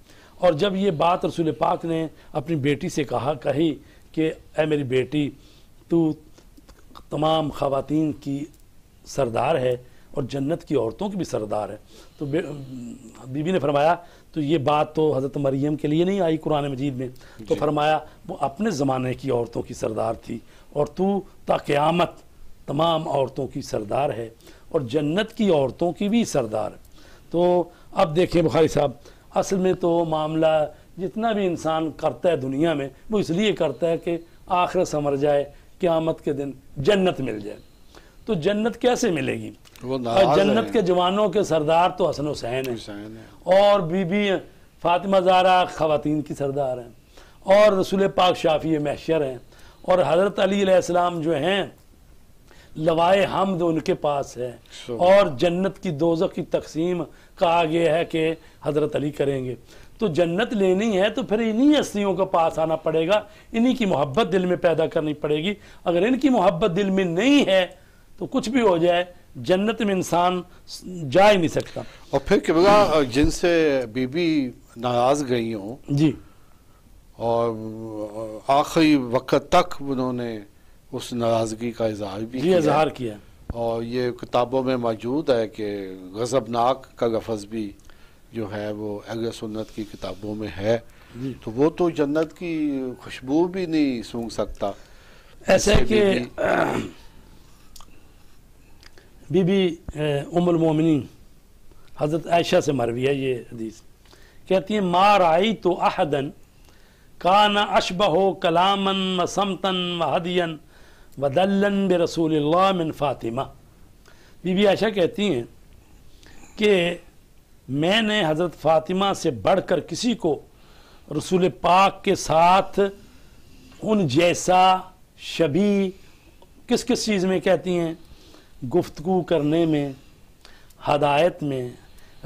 और जब ये बात रसूल पाक ने अपनी बेटी से कहा कही कि ए मेरी बेटी तू तमाम खातन की सरदार है और जन्नत की औरतों की भी सरदार है तो बीबी ने फरमाया तो ये बात तो हज़रत मरियम के लिए नहीं आई कुरान मजीद में तो फरमाया वो अपने ज़माने की औरतों की सरदार थी और तू ताक़्यामत तमाम औरतों की सरदार है और जन्नत की औरतों की भी सरदार तो अब देखें बुखारी साहब असल में तो मामला जितना भी इंसान करता है दुनिया में वो इसलिए करता है कि आखिर समर जाए क़्यामत के दिन जन्नत मिल जाए तो जन्नत कैसे मिलेगी जन्नत के जवानों के सरदार तो हसन हुसैन है और बीबी फातिमा जारा खातन की सरदार हैं और रसूल पाक शाफी मैशर हैं और हज़रत अलीसम जो हैं लवाए हमद उनके पास है और जन्नत की दोजक की तकसीम कहा गया है कि हज़रत अली करेंगे तो जन्नत लेनी है तो फिर इन्हीं हस्तियों के पास आना पड़ेगा इन्हीं की मोहब्बत दिल में पैदा करनी पड़ेगी अगर इनकी मोहब्बत दिल में नहीं है तो कुछ भी हो जाए जन्नत में इंसान जा ही नहीं सकता और फिर किबला जिनसे बीबी नाराज गई हो जी और आखिरी वक्त तक उन्होंने उस नाराज़गी का इजहार भी जी इजहार किया और ये किताबों में मौजूद है कि गज़बनाक का लफज भी जो है वो अहल सुन्नत की किताबों में है तो वो तो जन्नत की खुशबू भी नहीं सूंघ सकता ऐसे कि बीबी उमर मोमिनी हज़रत आयशा से मरवी है ये हदीस कहती है मार आई तो अहदन अशब हो कलामन व समतन व हदियन व दल्लन बे रसूल मिन फ़ातिमा बीबी आयशा कहती हैं कि मैंने हज़रत फ़ातिमा से बढ़कर किसी को रसूल पाक के साथ उन जैसा शबी किस किस चीज़ में कहती हैं गुफ्तु करने में हदायत में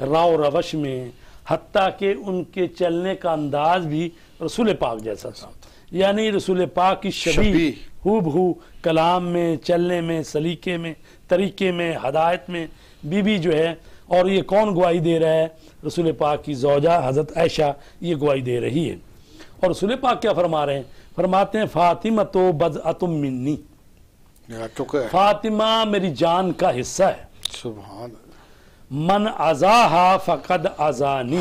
राव रवश में हती के उनके चलने का अंदाज भी रसूल पाक जैसा था यानी रसूल पाक की शबी हूब हु कलाम में चलने में सलीके में तरीके में हदायत में बीबी जो है और ये कौन गवाही दे रहा है रसूल पाक की जौजा हज़रत ऐशा ये गवाही दे रही है और रसूल पाक क्या फरमा रहे हैं फरमाते हैं फ़ातिमा तो बद अतुम मिन्नी तो फातिमा मेरी जान का हिस्सा है सुभान मन अजाहा फ़कद अजानी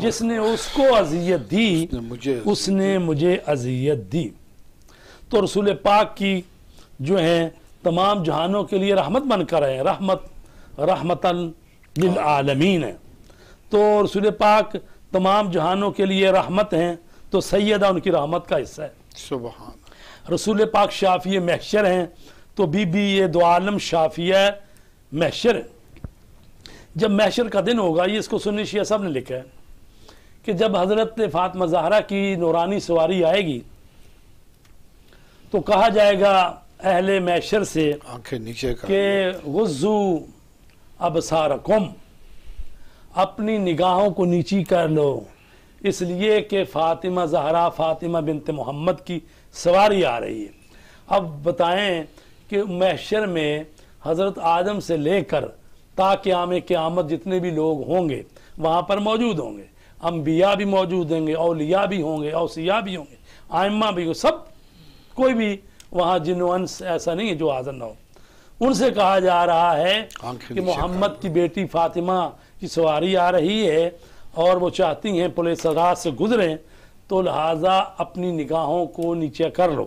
जिसने उसको अजियत दी उसने मुझे, उसने मुझे अजियत दी तो रसूल पाक की जो है तमाम जहानों के लिए रहमत बन बनकर है रहमत रहमत हाँ। आलमीन है तो रसूल पाक तमाम जहानों के लिए रहमत हैं तो सैदा उनकी रहमत का हिस्सा है सुबहान रसूल पाक शाफी महशर हैं तो बीबी ये दो शाफिया महशर जब महशर का दिन होगा ये इसको सुन्नी शिया साहब ने लिखा है कि जब हज़रत फातमा जहरा की नौरानी सवारी आएगी तो कहा जाएगा अहले मैशर से आंखें नीचे के वजू अबसारकुम अपनी निगाहों को नीची कर लो इसलिए कि फ़ातिमा जहरा फ़ातिमा बिनते मोहम्मद की सवारी आ रही है अब बताएं कि मैशर में हज़रत आदम से लेकर ताक़्याम क़्यामत जितने भी लोग होंगे वहाँ पर मौजूद होंगे अम्बिया भी मौजूद होंगे अलिया भी होंगे अवसिया भी होंगे आयमा भी होंगे सब कोई भी वहाँ जिनवंश ऐसा नहीं है जो हाजिर ना हो उनसे कहा जा रहा है कि मोहम्मद की बेटी फातिमा की सवारी आ रही है और वो चाहती हैं पुलिस रात से गुजरें तो लिहाजा अपनी निगाहों को नीचे कर लो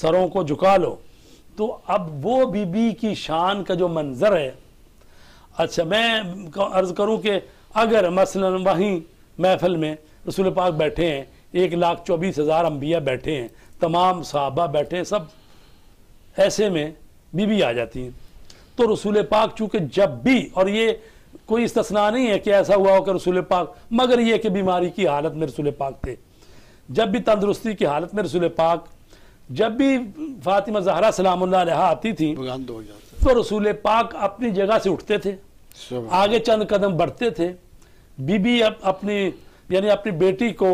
सरों को झुका लो तो अब वो बीबी की शान का जो मंज़र है अच्छा मैं अर्ज़ करूं कि अगर मसलन वहीं महफल में रसूल पाक बैठे हैं एक लाख चौबीस हज़ार अम्बिया बैठे हैं तमाम साहबा बैठे हैं सब ऐसे में बीबी आ जाती हैं तो रसूल पाक चूँकि जब भी और ये कोई इस्तना नहीं है कि ऐसा हुआ हो कि रसूल पाक मगर यह कि बीमारी की हालत में रसूल पाक थे जब भी तंदरुस्ती की हालत में रसूल पाक जब भी फातिमा जहरा सलाम आती थी तो रसूल पाक अपनी जगह से उठते थे आगे चंद कदम बढ़ते थे बीबी अप, अपनी यानी अपनी बेटी को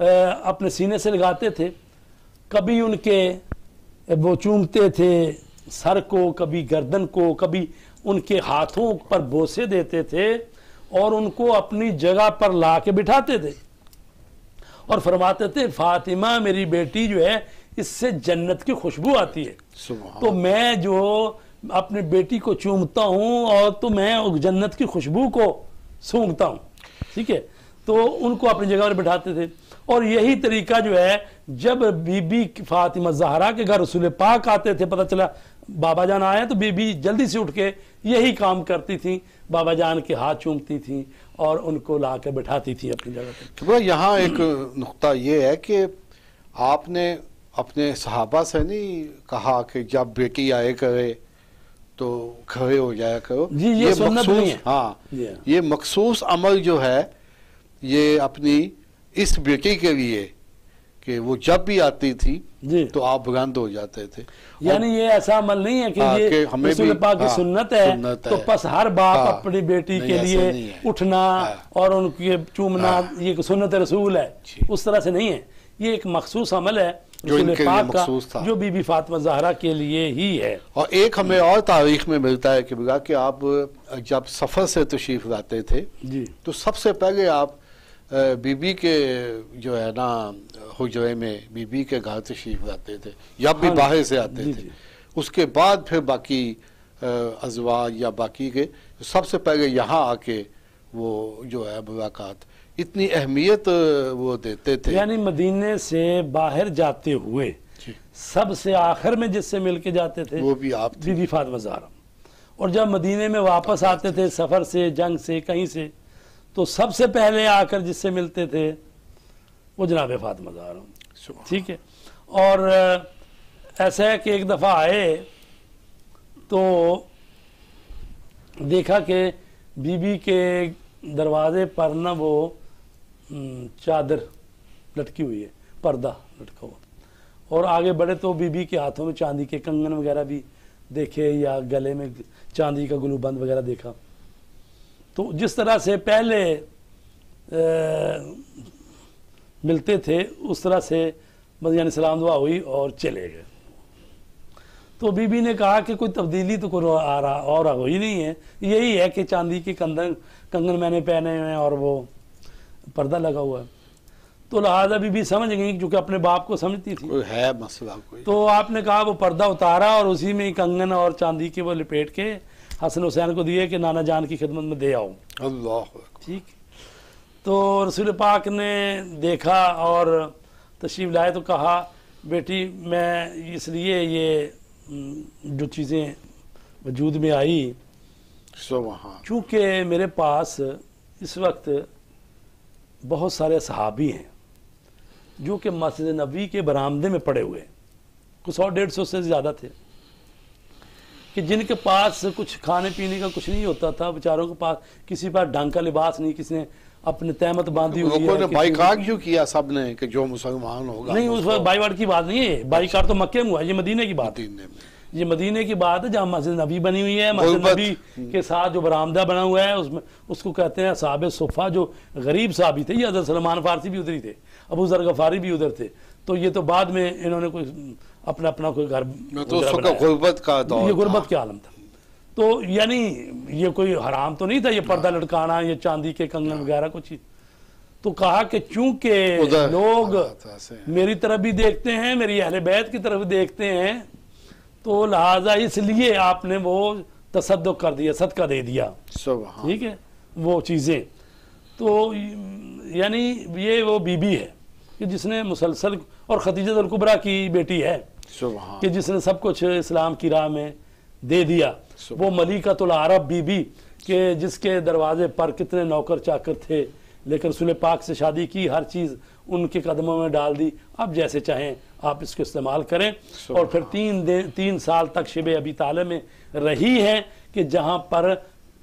ए, अपने सीने से लगाते थे कभी उनके वो चूमते थे सर को कभी गर्दन को कभी उनके हाथों पर बोसे देते थे और उनको अपनी जगह पर ला के बिठाते थे और फरमाते थे फातिमा मेरी बेटी जो है इससे जन्नत की खुशबू आती है तो मैं जो अपने बेटी को चूमता हूँ और तो मैं जन्नत की खुशबू को सूंघता हूँ ठीक है तो उनको अपनी जगह पर बैठाते थे और यही तरीका जो है जब बीबी फातिमा जहरा के घर रसूल पाक आते थे पता चला बाबा जान आए तो बीबी जल्दी से उठ के यही काम करती थी बाबा जान के हाथ चूमती थी और उनको ला के बैठाती थी अपनी जगह पर तो यहाँ एक नुकता ये है कि आपने अपने सहाबा से नहीं कहा कि जब बेटी आए करे तो खड़े हो जाया करो जी ये, ये मखसूस हाँ, हाँ ये मखसूस अमल जो है ये अपनी इस बेटी के लिए कि वो जब भी आती थी तो आप बुलंद हो जाते थे यानी ये ऐसा अमल नहीं है कि आ, हाँ, ये हमें भी, पाक की हाँ, सुन्नत है सुन्नत तो बस हर बाप आ, हाँ, अपनी बेटी के लिए उठना और उनके चूमना ये सुन्नत रसूल है उस तरह से नहीं है ये एक मखसूस अमल है जो इनके लिए मखसूस था जो बीबी फातमा जहरा के लिए ही है और एक हमें और तारीख में मिलता है कि बिगा कि आप जब सफ़र से तशरीफ लाते थे जी तो सबसे पहले आप बीबी के जो है ना हजरे में बीबी के घर तशरीफ आते थे या भी हाँ बाहर से आते थे उसके बाद फिर बाकी अजवा या बाकी के सबसे पहले यहाँ आके वो जो है मुलाकात इतनी अहमियत वो देते थे यानी मदीने से बाहर जाते हुए सबसे आखिर में जिससे मिल के जाते थे वो भी आप दीदी फातमा और जब मदीने में वापस आते थे सफ़र से जंग से कहीं से तो सबसे पहले आकर जिससे मिलते थे वो जनाब फातमा जहरा ठीक है और ऐसा है कि एक दफ़ा आए तो देखा कि बीबी के दरवाजे पर ना वो चादर लटकी हुई है पर्दा लटका हुआ और आगे बढ़े तो बीबी के हाथों में चांदी के कंगन वगैरह भी देखे या गले में चांदी का गुलूबंद वगैरह देखा तो जिस तरह से पहले आ, मिलते थे उस तरह से मदीन सलाम दुआ हुई और चले गए तो बीबी ने कहा कि कोई तब्दीली तो कोई आ रहा और ही नहीं है यही है कि चांदी के कंधन कंगन मैंने पहने हुए हैं और वो पर्दा लगा हुआ है तो लिहाजा बीबी समझ गई क्योंकि अपने बाप को समझती थी कोई है मसला कोई तो आपने कहा वो पर्दा उतारा और उसी में कंगन और चांदी के वो लपेट के हसन हुसैन को दिए कि नाना जान की खिदमत में दे आओ अल्लाह ठीक तो रसूल पाक ने देखा और तशरीफ लाए तो कहा बेटी मैं इसलिए ये जो चीज़ें वजूद में आई चूँकि मेरे पास इस वक्त बहुत सारे सहाबी हैं जो कि मस्जिद नबी के बरामदे में पड़े हुए कुछ और डेढ़ सौ से ज़्यादा थे कि जिनके पास कुछ खाने पीने का कुछ नहीं होता था बेचारों के पास किसी पास ढंग का लिबास नहीं किसी ने अपने तहमत बांधी तो हुई लोगों ने बाईकाट क्यों किया सब ने कि जो मुसलमान होगा नहीं उस पर बाईकाट की बात नहीं है बाईकाट तो मक्के में हुआ ये मदीने की बात है ये मदीने की बात है जहाँ मस्जिद नबी बनी हुई है मस्जिद नबी के साथ जो बरामदा बना हुआ है उसमें उसको कहते हैं साहब सोफ़ा जो गरीब साहबी थे ये हजरत सलमान फारसी भी उधर ही थे अबू जर गफारी भी उधर थे तो ये तो बाद में इन्होंने कोई अपना अपना कोई घर तो गुर्बत का ये गुर्बत का आलम था तो यानी ये कोई हराम तो नहीं था ये पर्दा लटकाना ये चांदी के कंगन वगैरह कुछ तो कहा कि चूंकि लोग तो मेरी तरफ भी देखते हैं मेरी अहल बैत की तरफ भी देखते हैं तो लिहाजा इसलिए आपने वो तसद कर दिया सदका दे दिया ठीक है वो चीज़ें तो यानी ये वो बीबी है कि जिसने मुसलसल और खदीजत अलकुबरा की बेटी है कि जिसने सब कुछ इस्लाम की राह में दे दिया वो तुल अरब बीबी के जिसके दरवाजे पर कितने नौकर चाकर थे लेकिन सुल पाक से शादी की हर चीज़ उनके कदमों में डाल दी अब जैसे चाहें आप इसको इस्तेमाल करें और फिर तीन दिन तीन साल तक शिब अभी ताले में रही है कि जहाँ पर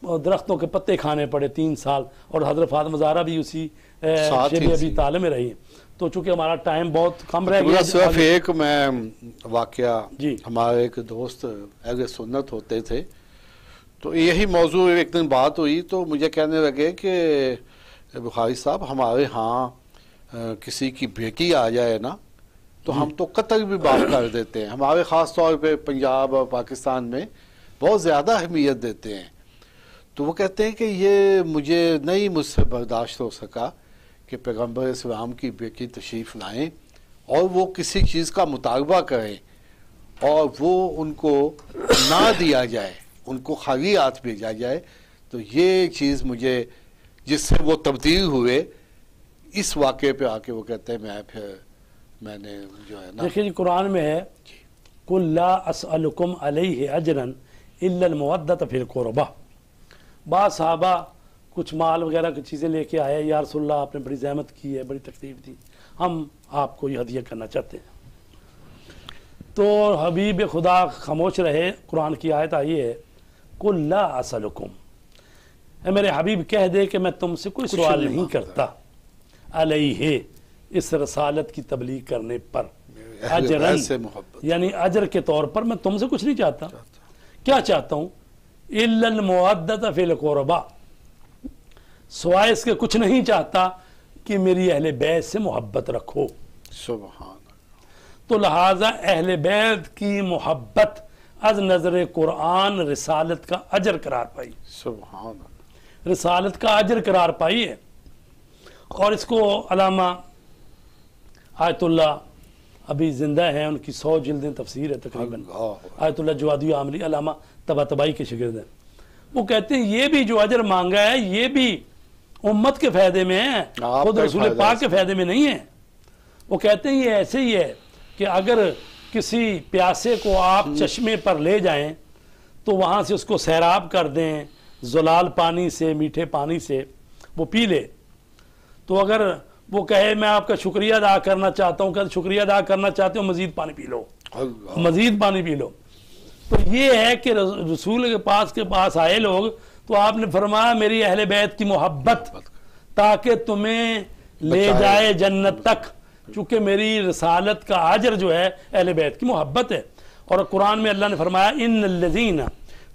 दरख्तों के पत्ते खाने पड़े तीन साल और हजरत फातमजारा भी उसी अभी ताले में रही तो चूंकि हमारा टाइम बहुत कम रह गया तो सिर्फ एक मैं वाक जी हमारे एक दोस्त अहल सुन्नत होते थे तो यही मौजू एक दिन बात हुई तो मुझे कहने लगे कि बुखारी साहब हमारे यहाँ किसी की बेटी आ जाए ना तो हम तो कतल भी बात कर देते हैं हमारे ख़ास तौर पे पंजाब और पाकिस्तान में बहुत ज़्यादा अहमियत देते हैं तो वो कहते हैं कि ये मुझे नहीं मुझसे बर्दाश्त हो सका कि पैगम्बर इस्लाम की बेटी तशरीफ़ लाएँ और वो किसी चीज़ का मुतालबा करें और वो उनको ना दिया जाए उनको खाली हाथ भेजा जाए तो ये चीज़ मुझे जिससे वो तब्दील हुए इस वाक़े पे आके वो कहते हैं मैं फिर मैंने जो है ना देखिए कुरान में है कुल्लाकुम अजरन इमदत फिर कौरबा बाबा कुछ माल वगैरह की चीज़ें लेके आए या रसुल्ला आपने बड़ी जहमत की है बड़ी तकलीफ दी हम आपको यह हदिया करना चाहते हैं तो हबीब खुदा खामोश रहे कुरान की आयत आई है कुल्ला असलकुम मेरे हबीब कह दे कि मैं तुमसे कोई सवाल नहीं करता अलई है इस रसालत की तबलीग करने पर अजर यानी अजर के तौर पर मैं तुमसे कुछ नहीं चाहता क्या चाहता हूँ इल्लमदत फिलकोरबा सवाय इसके कुछ नहीं चाहता कि मेरी अहल बैत से मोहब्बत रखो सुबह तो लिहाजा अहल बैत की मोहब्बत अज नज़र कुरान रिसालत का अजर करार पाई सुबह रिसालत का अजर करार पाई है और इसको अलामा आयतुल्ला अभी ज़िंदा है उनकी सौ जिल्दें तफसीर है तकरीबन आयतुल्ला जवादी आमली अलामा तबा तबाही के शिगिर्द हैं वो कहते हैं ये भी जो अजर मांगा है ये भी उम्मत के फायदे में है खुद रसूल पाक के फायदे में नहीं है वो कहते हैं ये ऐसे ही है कि अगर किसी प्यासे को आप हम्म। चश्मे पर ले जाएं तो वहां से उसको सैराब कर दें जुलाल पानी से मीठे पानी से वो पी ले तो अगर वो कहे मैं आपका शुक्रिया अदा करना चाहता हूँ कहते शुक्रिया अदा करना चाहते हो मज़ीद पानी पी लो मज़ीद पानी पी लो तो ये है कि रसूल के पास के पास आए लोग तो आपने फरमाया मेरी अहल बैत की मोहब्बत ताकि तुम्हें ले जाए जन्नत तक चूंकि मेरी रसालत का आजर जो है अहल बैत की मोहब्बत है और कुरान में अल्लाह ने फरमाया इन लजीन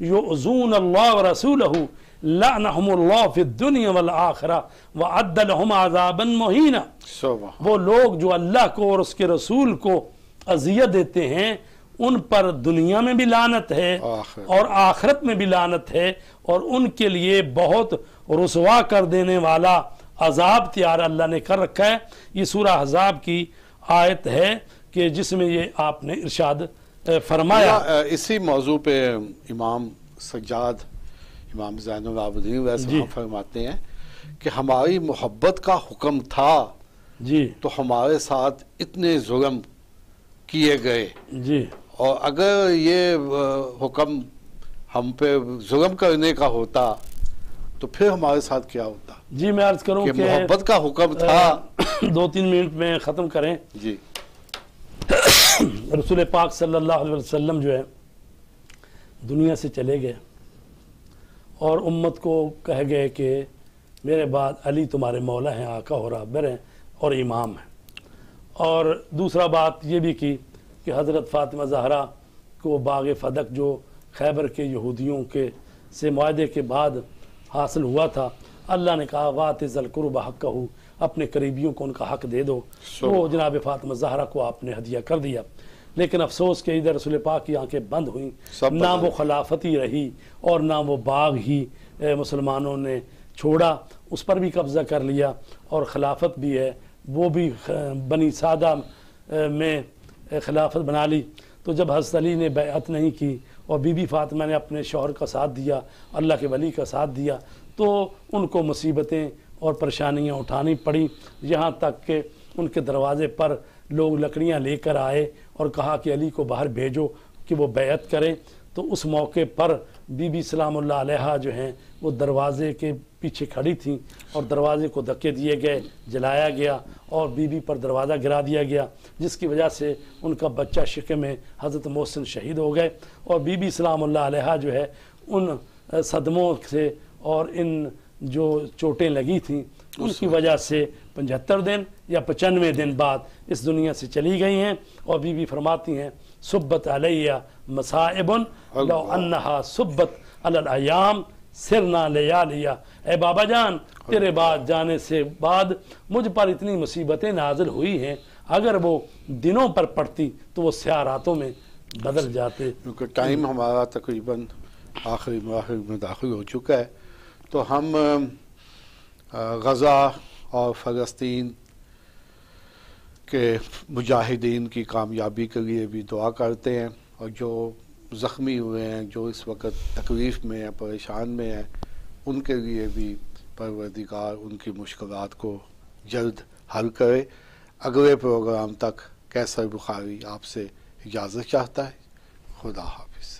यो जून अल्लाह रसूल दुनिया वल आखरा व अदलहम आजाबन मोहिना वो लोग जो अल्लाह को और उसके रसूल को अजियत देते हैं उन पर दुनिया में भी लानत है और आखरत में भी लानत है और उनके लिए बहुत रसवा कर देने वाला अजाब तैयार अल्लाह ने कर रखा है ये सूर्य हजाब की आयत है कि जिसमें ये आपने इर्शाद फरमाया इसी मौजू पे इमाम सज्जाद इमाम जैनबुद्दीन वैसे फरमाते हैं कि हमारी मोहब्बत का हुक्म था जी तो हमारे साथ इतने जुलम किए गए जी और अगर ये हुक्म हम पे जुल्म करने का होता तो फिर हमारे साथ क्या होता जी मैं अर्ज करूँ कि मोहब्बत का हुक्म था दो तीन मिनट में ख़त्म करें जी रसूल पाक सल्लल्लाहु अलैहि वसल्लम जो है दुनिया से चले गए और उम्मत को कह गए कि मेरे बाद अली तुम्हारे मौला हैं आका हो रहा हैं और इमाम हैं और दूसरा बात ये भी की कि हज़रत फ़ातिमा जहरा को बाग फदक जो खैबर के यहूदियों के से माहे के बाद हासिल हुआ था अल्लाह ने कहा वात जलकुरब हक कहू अपने करीबियों को उनका हक दे दो तो जनाब फातिमा जहरा को आपने हदिया कर दिया लेकिन अफसोस के इधर रसुल पाक की आंखें बंद हुई ना वो खिलाफती रही और ना वो बाग ही मुसलमानों ने छोड़ा उस पर भी कब्ज़ा कर लिया और खिलाफत भी है वो भी बनी सादा में खिलाफत बना ली तो जब हजरत अली ने बैत नहीं की और बीबी फातमा ने अपने शोहर का साथ दिया अल्लाह के वली का साथ दिया तो उनको मुसीबतें और परेशानियां उठानी पड़ी यहाँ तक कि उनके दरवाज़े पर लोग लकड़ियाँ लेकर आए और कहा कि अली को बाहर भेजो कि वो बैत करें तो उस मौके पर बीबी सलाम जो हैं वो दरवाज़े के पीछे खड़ी थी और दरवाज़े को धक्के दिए गए जलाया गया और बीबी पर दरवाज़ा गिरा दिया गया जिसकी वजह से उनका बच्चा शिक में हज़रत मोहसिन शहीद हो गए और बीबी सलाम जो है उन सदमों से और इन जो चोटें लगी थी उसकी वजह से पचहत्तर दिन या पचानवे दिन बाद इस दुनिया से चली गई हैं और बीबी फरमाती हैं सुब्बत अलैया मसाइबन सुब्बत अलयाम सिर ना ले या लिया ए बाबा जान तेरे बाद जाने से बाद मुझ पर इतनी मुसीबतें नाजिल हुई हैं अगर वो दिनों पर पड़ती तो वो स्या रातों में बदल जाते क्योंकि टाइम हमारा तकरीबन आखिरी आखिर में दाखिल हो चुका है तो हम गज़ा और फ़लस्तीन के मुजाहिदीन की कामयाबी के लिए भी दुआ करते हैं और जो ज़ख्मी हुए हैं जो इस वक्त तकलीफ़ में है परेशान में है उनके लिए भी परवरदिगार उनकी मुश्किल को जल्द हल करे अगले प्रोग्राम तक कैसर बुखारी आपसे इजाज़त चाहता है खुदा हाफिज़